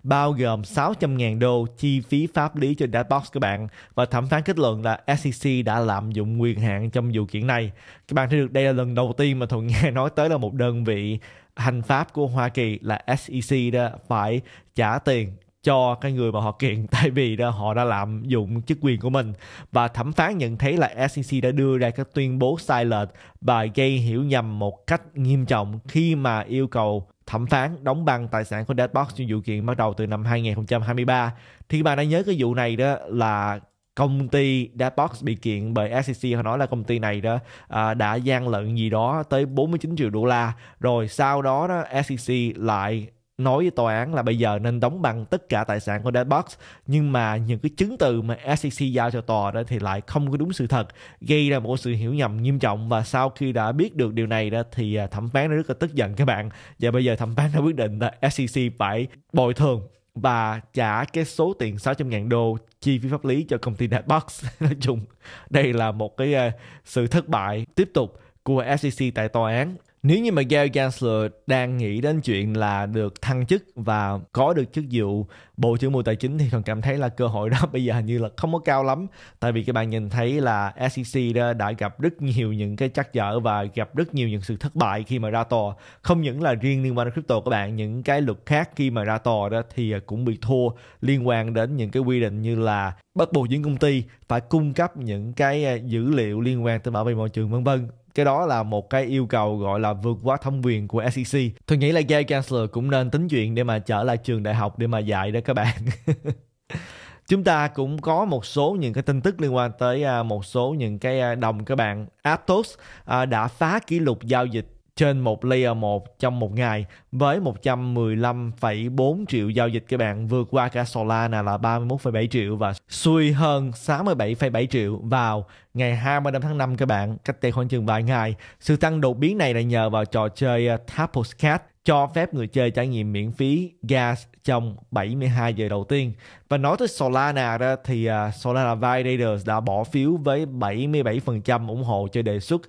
bao gồm 600.000 đô chi phí pháp lý cho Dapbox các bạn và thẩm phán kết luận là SEC đã lạm dụng quyền hạn trong vụ kiện này các bạn thấy được đây là lần đầu tiên mà thuận nghe nói tới là một đơn vị hành pháp của Hoa Kỳ là SEC đó phải trả tiền cho cái người mà họ kiện tại vì đó, họ đã lạm dụng chức quyền của mình và thẩm phán nhận thấy là SEC đã đưa ra các tuyên bố sai lệch và gây hiểu nhầm một cách nghiêm trọng khi mà yêu cầu thẩm phán đóng băng tài sản của Deadbox trong vụ kiện bắt đầu từ năm 2023 thì các bạn đã nhớ cái vụ này đó là công ty Dashbox bị kiện bởi SEC họ nói là công ty này đó à, đã gian lận gì đó tới 49 triệu đô la rồi sau đó đó SEC lại nói với tòa án là bây giờ nên đóng bằng tất cả tài sản của Deadbox nhưng mà những cái chứng từ mà SEC giao cho tòa đó thì lại không có đúng sự thật gây ra một sự hiểu nhầm nghiêm trọng và sau khi đã biết được điều này đó thì à, thẩm phán đã rất là tức giận các bạn và bây giờ thẩm phán đã quyết định là SEC phải bồi thường và trả cái số tiền 600 000 đô chi phí pháp lý cho công ty Deadbox Nói chung, đây là một cái à, sự thất bại tiếp tục của SEC tại tòa án nếu như mà Gary Gensler đang nghĩ đến chuyện là được thăng chức và có được chức vụ Bộ trưởng Bộ Tài chính thì còn cảm thấy là cơ hội đó bây giờ hình như là không có cao lắm tại vì các bạn nhìn thấy là SEC đó đã gặp rất nhiều những cái trắc trở và gặp rất nhiều những sự thất bại khi mà ra tòa không những là riêng liên quan đến crypto các bạn những cái luật khác khi mà ra tòa đó thì cũng bị thua liên quan đến những cái quy định như là bắt buộc những công ty phải cung cấp những cái à, dữ liệu liên quan tới bảo vệ môi trường vân vân cái đó là một cái yêu cầu gọi là vượt quá thẩm quyền của SEC. Tôi nghĩ là Jay Chancellor cũng nên tính chuyện để mà trở lại trường đại học để mà dạy đó các bạn. chúng ta cũng có một số những cái tin tức liên quan tới à, một số những cái à, đồng các bạn Aptos à, đã phá kỷ lục giao dịch trên một layer 1 trong một ngày với 115,4 triệu giao dịch các bạn vượt qua cả Solana là 31,7 triệu và xuôi hơn 67,7 triệu vào ngày 25 tháng 5 các bạn cách đây khoảng chừng vài ngày sự tăng đột biến này là nhờ vào trò chơi ờ, Tapos Cat cho phép người chơi trải nghiệm miễn phí gas trong 72 giờ đầu tiên. Và nói tới Solana đó thì ờ, Solana Validators đã bỏ phiếu với 77% ủng hộ cho đề xuất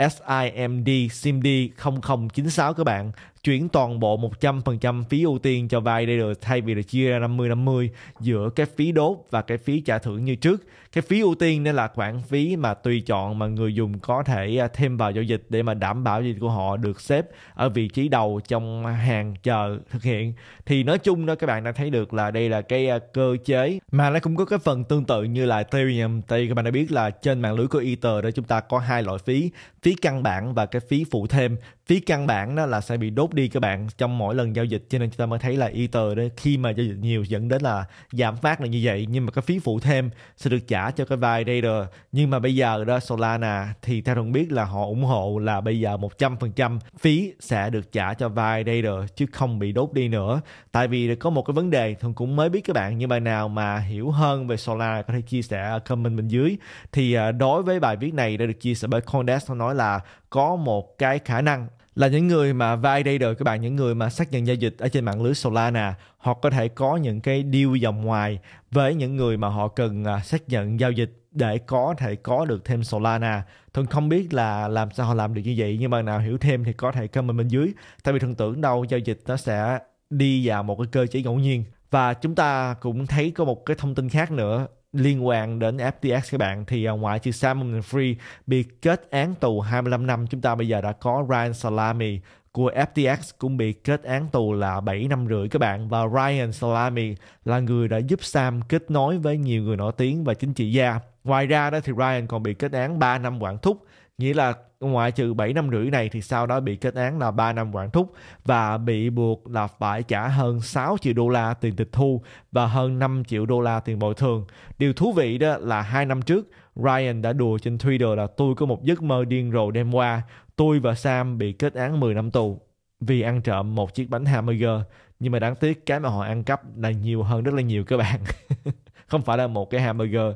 SIMD SIMD 0096 các bạn chuyển toàn bộ 100% phí ưu tiên cho vay đây được thay vì là chia ra 50 50 giữa cái phí đốt và cái phí trả thưởng như trước. Cái phí ưu tiên nên là khoản phí mà tùy chọn mà người dùng có thể à, thêm vào giao dịch để mà đảm bảo giao dịch của họ được xếp ở vị trí đầu trong hàng chờ thực hiện. Thì nói chung đó các bạn đã thấy được là đây là cái à, cơ chế mà nó cũng có cái phần tương tự như là Ethereum thì các bạn đã biết là trên mạng lưới của Ether đó chúng ta có hai loại phí, phí căn bản và cái phí phụ thêm. Phí căn bản đó là sẽ bị đốt rút đi các bạn trong mỗi lần giao dịch cho nên chúng ta mới thấy là Ether đấy khi mà giao dịch nhiều dẫn đến là giảm phát là như vậy nhưng mà cái phí phụ thêm sẽ được trả cho cái vài validator nhưng mà bây giờ đó Solana thì theo thuận biết là họ ủng hộ là bây giờ 100% phí sẽ được trả cho vài validator chứ không bị đốt đi nữa tại vì có một cái vấn đề thường cũng mới biết các bạn như bài nào mà hiểu hơn về Solana có thể chia sẻ ở comment bên dưới thì à, đối với bài viết này đã được chia sẻ bởi Coindesk nó nói là có một cái khả năng là những người mà validator các bạn những người mà xác nhận giao dịch ở trên mạng lưới Solana hoặc có thể có những cái deal dòng ngoài với những người mà họ cần à, xác nhận giao dịch để có thể có được thêm Solana. Thường không biết là làm sao họ làm được như vậy nhưng mà nào hiểu thêm thì có thể comment bên dưới. Tại vì thường tưởng đâu giao dịch nó sẽ đi vào một cái cơ chế ngẫu nhiên. Và chúng ta cũng thấy có một cái thông tin khác nữa liên quan đến FTX các bạn thì à, ngoại trừ Sam Free bị kết án tù 25 năm chúng ta bây giờ đã có Ryan Salami của FTX cũng bị kết án tù là 7 năm rưỡi các bạn và Ryan Salami là người đã giúp Sam kết nối với nhiều người nổi tiếng và chính trị gia. Ngoài ra đó thì Ryan còn bị kết án 3 năm quản thúc, nghĩa là ngoại trừ 7 năm rưỡi này thì sau đó bị kết án là 3 năm quản thúc và bị buộc là phải trả hơn 6 triệu đô la tiền tịch thu và hơn 5 triệu đô la tiền bồi thường. Điều thú vị đó là hai năm trước Ryan đã đùa trên Twitter là tôi có một giấc mơ điên rồ đêm qua, tôi và Sam bị kết án 10 năm tù vì ăn trộm một chiếc bánh hamburger. Nhưng mà đáng tiếc cái mà họ ăn cắp là nhiều hơn rất là nhiều các bạn. Không phải là một cái hamburger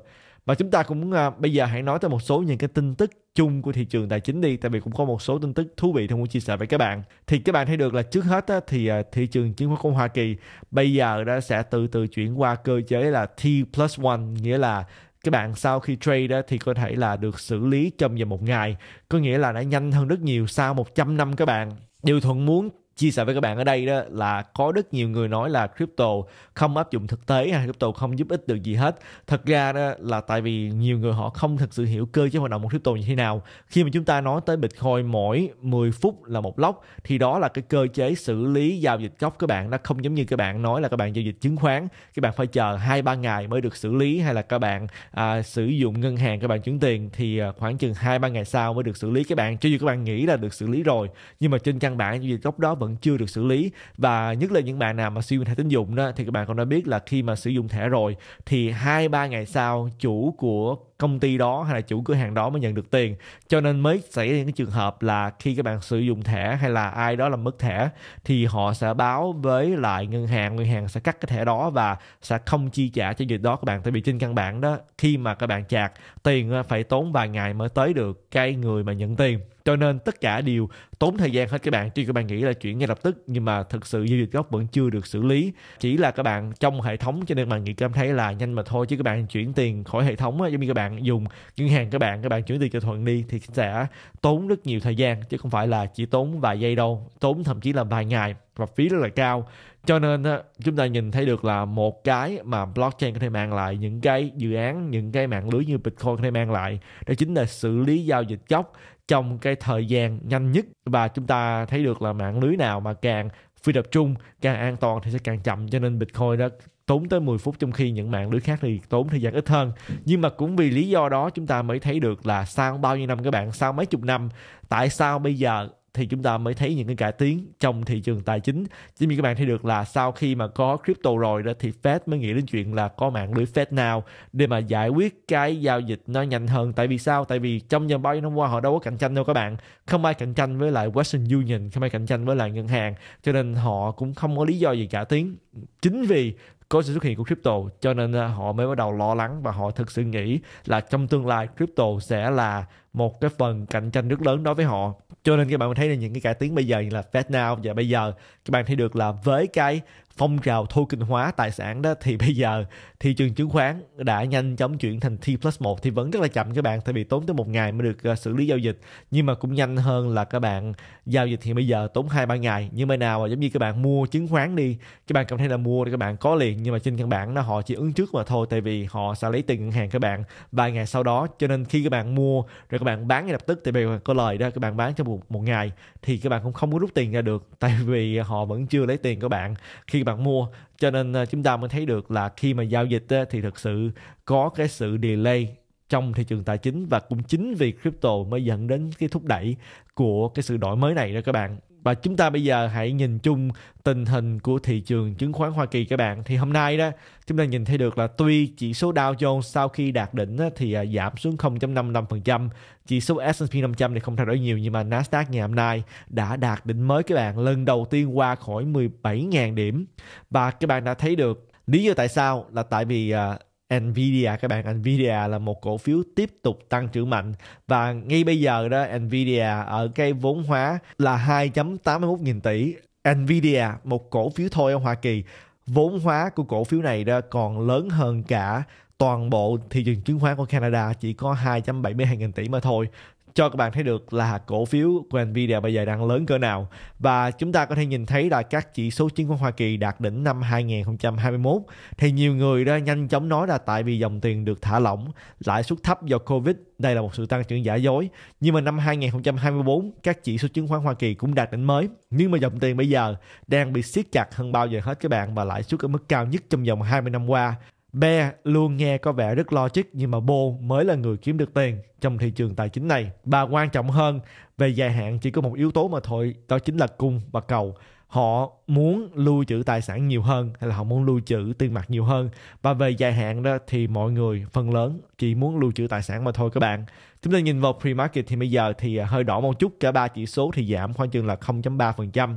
và chúng ta cũng à, bây giờ hãy nói tới một số những cái tin tức chung của thị trường tài chính đi tại vì cũng có một số tin tức thú vị tôi muốn chia sẻ với các bạn thì các bạn thấy được là trước hết á, thì à, thị trường chứng khoán của Hoa Kỳ bây giờ đã sẽ từ từ chuyển qua cơ chế là T plus one nghĩa là các bạn sau khi trade thì có thể là được xử lý trong vòng một ngày có nghĩa là đã nhanh hơn rất nhiều sau 100 năm các bạn điều thuận muốn chia sẻ với các bạn ở đây đó là có rất nhiều người nói là crypto không áp dụng thực tế hay crypto không giúp ích được gì hết thật ra đó là tại vì nhiều người họ không thực sự hiểu cơ chế hoạt động của crypto như thế nào khi mà chúng ta nói tới bitcoin mỗi 10 phút là một lốc, thì đó là cái cơ chế xử lý giao dịch gốc các bạn nó không giống như các bạn nói là các bạn giao dịch chứng khoán các bạn phải chờ hai ba ngày mới được xử lý hay là các bạn à, sử dụng ngân hàng các bạn chuyển tiền thì à, khoảng chừng hai ba ngày sau mới được xử lý các bạn cho dù các bạn nghĩ là được xử lý rồi nhưng mà trên căn bản giao dịch gốc đó vẫn vẫn chưa được xử lý và nhất là những bạn nào mà sử dụng thẻ tín dụng đó thì các bạn cũng đã biết là khi mà sử dụng thẻ rồi thì hai ba ngày sau chủ của công ty đó hay là chủ cửa hàng đó mới nhận được tiền cho nên mới xảy ra những cái trường hợp là khi các bạn sử dụng thẻ hay là ai đó làm mất thẻ thì họ sẽ báo với lại ngân hàng ngân hàng sẽ cắt cái thẻ đó và sẽ không chi trả cho việc đó các bạn tại vì trên căn bản đó khi mà các bạn chạc tiền phải tốn vài ngày mới tới được cái người mà nhận tiền cho nên tất cả đều tốn thời gian hết các bạn tuy các bạn nghĩ là chuyển ngay lập tức nhưng mà thực sự giao dịch gốc vẫn chưa được xử lý chỉ là các bạn trong hệ thống cho nên mà nghĩ cảm thấy là nhanh mà thôi chứ các bạn chuyển tiền khỏi hệ thống á giống như các bạn bạn dùng ngân hàng các bạn các bạn chuyển tiền cho thuận đi thì sẽ tốn rất nhiều thời gian chứ không phải là chỉ tốn vài giây đâu tốn thậm chí là vài ngày và phí rất là cao cho nên chúng ta nhìn thấy được là một cái mà blockchain có thể mang lại những cái dự án những cái mạng lưới như bitcoin có thể mang lại đó chính là xử lý giao dịch gốc trong cái thời gian nhanh nhất và chúng ta thấy được là mạng lưới nào mà càng phi tập trung càng an toàn thì sẽ càng chậm cho nên bitcoin đó tốn tới 10 phút trong khi những mạng lưới khác thì tốn thời gian ít hơn nhưng mà cũng vì lý do đó chúng ta mới thấy được là sau bao nhiêu năm các bạn sau mấy chục năm tại sao bây giờ thì chúng ta mới thấy những cái cải tiến trong thị trường tài chính. Chính vì các bạn thấy được là sau khi mà có crypto rồi đó thì Fed mới nghĩ đến chuyện là có mạng lưới Fed nào để mà giải quyết cái giao dịch nó nhanh hơn. Tại vì sao? Tại vì trong vòng bao nhiêu năm qua họ đâu có cạnh tranh đâu các bạn. Không ai cạnh tranh với lại Western Union, không ai cạnh tranh với lại ngân hàng. Cho nên họ cũng không có lý do gì cải tiến. Chính vì có sự xuất hiện của crypto cho nên à, họ mới bắt đầu lo lắng và họ thực sự nghĩ là trong tương lai crypto sẽ là một cái phần cạnh tranh rất lớn đối với họ cho nên các bạn thấy là những cái cải tiến bây giờ như là FedNow và bây giờ các bạn thấy được là với cái phong trào kinh hóa tài sản đó thì bây giờ thị trường chứng khoán đã nhanh chóng chuyển thành T plus 1 thì vẫn rất là chậm các bạn tại vì tốn tới một ngày mới được à, xử lý giao dịch nhưng mà cũng nhanh hơn là các bạn giao dịch thì bây giờ tốn hai ba ngày nhưng mà nào mà giống như các bạn mua chứng khoán đi các bạn cảm thấy là mua thì các bạn có liền nhưng mà trên căn bản nó họ chỉ ứng trước mà thôi tại vì họ sẽ lấy tiền ngân hàng các bạn vài ngày sau đó cho nên khi các bạn mua rồi các bạn bán ngay lập tức thì bây giờ có lời đó các bạn bán trong một, một ngày thì các bạn cũng không có rút tiền ra được tại vì họ vẫn chưa lấy tiền của bạn khi bạn mua cho nên ờ, chúng ta mới thấy được là khi mà giao dịch thì thực sự có cái sự delay trong thị trường tài chính và cũng chính vì crypto mới dẫn đến cái thúc đẩy của cái sự đổi mới này đó các bạn và chúng ta bây giờ hãy nhìn chung tình hình của thị trường chứng khoán Hoa Kỳ các bạn thì hôm nay đó chúng ta nhìn thấy được là tuy chỉ số Dow Jones sau khi đạt đỉnh thì à, giảm xuống 0.55% chỉ số S&P 500 thì không thay đổi nhiều nhưng mà Nasdaq ngày hôm nay đã đạt đỉnh mới các bạn lần đầu tiên qua khỏi 17.000 điểm và các bạn đã thấy được lý do tại sao là tại vì à, Nvidia các bạn Nvidia là một cổ phiếu tiếp tục tăng trưởng mạnh và ngay bây giờ đó Nvidia ở cái vốn hóa là 2.81 nghìn tỷ Nvidia một cổ phiếu thôi ở Hoa Kỳ vốn hóa của cổ phiếu này đó còn lớn hơn cả toàn bộ thị trường chứng khoán của Canada chỉ có 272 nghìn tỷ mà thôi cho các bạn thấy được là cổ phiếu của Nvidia bây giờ đang lớn cỡ nào và chúng ta có thể nhìn thấy là các chỉ số chứng khoán Hoa Kỳ đạt đỉnh năm 2021 thì nhiều người đã nhanh chóng nói là tại vì dòng tiền được thả lỏng lãi suất thấp do Covid đây là một sự tăng trưởng giả dối nhưng mà năm 2024 các chỉ số chứng khoán Hoa Kỳ cũng đạt đỉnh mới nhưng mà dòng tiền bây giờ đang bị siết chặt hơn bao giờ hết các bạn và lãi suất ở mức cao nhất trong vòng 20 năm qua Bear luôn nghe có vẻ rất logic nhưng mà Bo mới là người kiếm được tiền trong thị trường tài chính này. Và quan trọng hơn, về dài hạn chỉ có một yếu tố mà thôi, đó chính là cung và cầu. Họ muốn lưu trữ tài sản nhiều hơn hay là họ muốn lưu trữ tiền mặt nhiều hơn. Và về dài hạn đó thì mọi người phần lớn chỉ muốn lưu trữ tài sản mà thôi các bạn. Chúng ta nhìn vào pre-market thì bây giờ thì à, hơi đỏ một chút, cả ba chỉ số thì giảm khoảng chừng là 0.3%.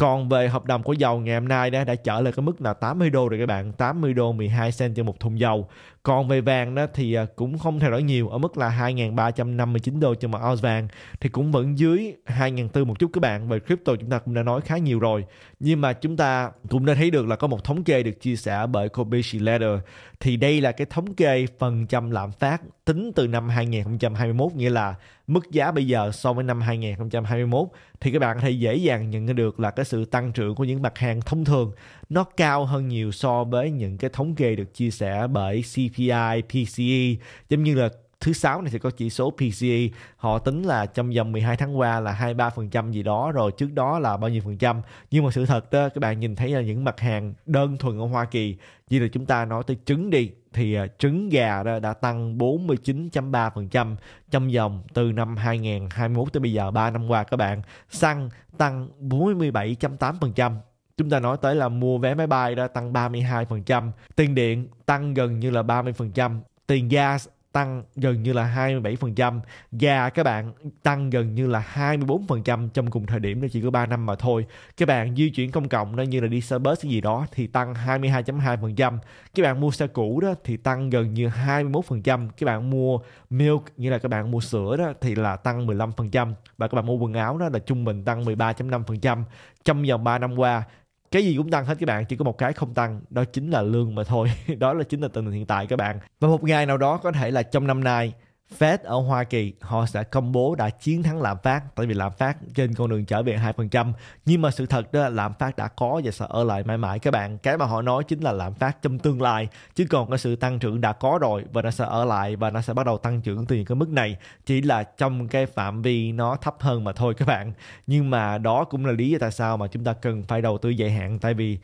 Còn về hợp đồng của dầu ngày hôm nay đã, đã trở lại cái mức là 80 đô rồi các bạn, 80 đô 12 cent trên một thùng dầu còn về vàng đó thì à, cũng không thay đổi nhiều ở mức là 2.359 đô cho một ounce vàng thì cũng vẫn dưới 2.400 một chút các bạn về crypto chúng ta cũng đã nói khá nhiều rồi nhưng mà chúng ta cũng đã thấy được là có một thống kê được chia sẻ bởi Kobeshi Leather thì đây là cái thống kê phần trăm lạm phát tính từ năm 2021 nghĩa là mức giá bây giờ so với năm 2021 thì các bạn có thể dễ dàng nhận được là cái sự tăng trưởng của những mặt hàng thông thường nó cao hơn nhiều so với những cái thống kê được chia sẻ bởi CPI, PCE giống như là thứ sáu này thì có chỉ số PCE họ tính là trong vòng 12 tháng qua là 23% gì đó rồi trước đó là bao nhiêu phần trăm nhưng mà sự thật đó, các bạn nhìn thấy là những mặt hàng đơn thuần ở Hoa Kỳ như là chúng ta nói tới trứng đi thì à, trứng gà đó đã tăng 49.3% trong vòng từ năm 2021 tới bây giờ 3 năm qua các bạn xăng tăng 47.8% Chúng ta nói tới là mua vé máy bay đó tăng 32%, tiền điện tăng gần như là 30%, tiền gas tăng gần như là 27% và các bạn tăng gần như là 24% trong cùng thời điểm đó chỉ có 3 năm mà thôi. Các bạn di chuyển công cộng nó như là đi xe bus gì đó thì tăng 22.2%. Các bạn mua xe cũ đó thì tăng gần như 21%. Các bạn mua milk như là các bạn mua sữa đó thì là tăng 15% và các bạn mua quần áo đó là trung bình tăng 13.5% trong vòng 3 năm qua cái gì cũng tăng hết các bạn chỉ có một cái không tăng đó chính là lương mà thôi đó là chính là tình hình hiện tại các bạn và một ngày nào đó có thể là trong năm nay Fed ở Hoa Kỳ họ sẽ công bố đã chiến thắng lạm phát tại vì lạm phát trên con đường trở về 2% nhưng mà sự thật đó là lạm phát đã có và sẽ ở lại mãi mãi các bạn cái mà họ nói chính là lạm phát trong tương lai chứ còn cái sự tăng trưởng đã có rồi và nó sẽ ở lại và nó sẽ bắt đầu tăng trưởng từ những cái mức này chỉ là trong cái phạm vi nó thấp hơn mà thôi các bạn nhưng mà đó cũng là lý do tại sao mà chúng ta cần phải đầu tư dài hạn tại vì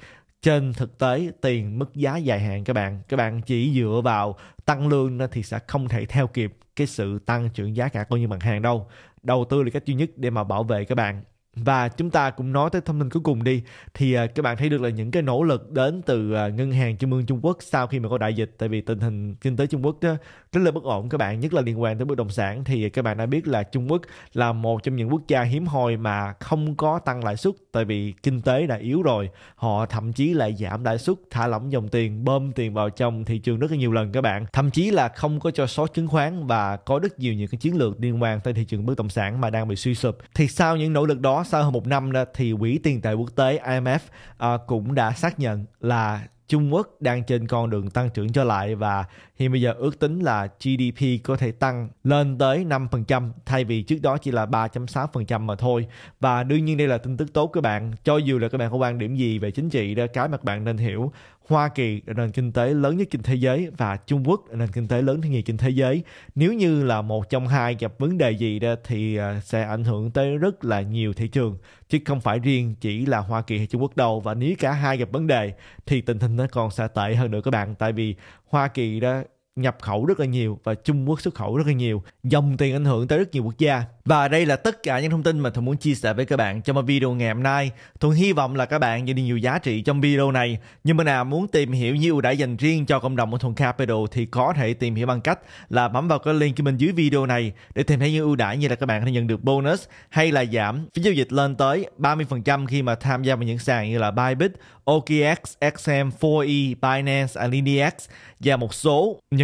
trên thực tế tiền mức giá dài hạn các bạn các bạn chỉ dựa vào tăng lương thì sẽ không thể theo kịp cái sự tăng trưởng giá cả coi như mặt hàng đâu đầu tư là cách duy nhất để mà bảo vệ các bạn và chúng ta cũng nói tới thông tin cuối cùng đi thì uh, các bạn thấy được là những cái nỗ lực đến từ uh, ngân hàng trung ương Trung Quốc sau khi mà có đại dịch tại vì tình hình kinh tế Trung Quốc đó, rất là bất ổn các bạn nhất là liên quan tới bất động sản thì các bạn đã biết là Trung Quốc là một trong những quốc gia hiếm hoi mà không có tăng lãi suất tại vì kinh tế đã yếu rồi họ thậm chí lại giảm lãi suất thả lỏng dòng tiền bơm tiền vào trong thị trường rất là nhiều lần các bạn thậm chí là không có cho số chứng khoán và có rất nhiều những cái chiến lược liên quan tới thị trường bất động sản mà đang bị suy sụp thì sau những nỗ lực đó sau hơn một năm đó, thì quỹ tiền tệ quốc tế IMF uh, ờ, cũng đã xác nhận là Trung Quốc đang trên con đường tăng trưởng trở lại và Hiện bây giờ ước tính là GDP có thể tăng lên tới 5% thay vì trước đó chỉ là 3.6% mà thôi. Và đương nhiên đây là tin tức tốt các bạn. Cho dù là các bạn có quan điểm gì về chính trị đó, cái mà các bạn nên hiểu Hoa Kỳ là nền kinh tế lớn nhất trên thế giới và Trung Quốc là nền kinh tế lớn thứ nhì trên thế giới. Nếu như là một trong hai gặp vấn đề gì đó thì à, sẽ ảnh hưởng tới rất là nhiều thị trường chứ không phải riêng chỉ là Hoa Kỳ hay Trung Quốc đâu và nếu cả hai gặp vấn đề thì tình hình nó còn sẽ tệ hơn nữa các bạn tại vì Hoa Kỳ đó nhập khẩu rất là nhiều và Trung Quốc xuất khẩu rất là nhiều dòng tiền ảnh hưởng tới rất nhiều quốc gia và đây là tất cả những thông tin mà Thuận muốn chia sẻ với các bạn trong video ngày hôm nay Thuận hy vọng là các bạn nhận được nhiều giá trị trong video này nhưng mà nào muốn tìm hiểu nhiều đã dành riêng cho cộng đồng của Thuận Capital thì có thể tìm hiểu bằng cách là bấm vào cái link của mình dưới video này để tìm thấy những ưu đãi như là các bạn có thể nhận được bonus hay là giảm phí giao dịch lên tới 30% khi mà tham gia vào những sàn như là Bybit, OKX, XM, 4E, Binance, AlineX và một số những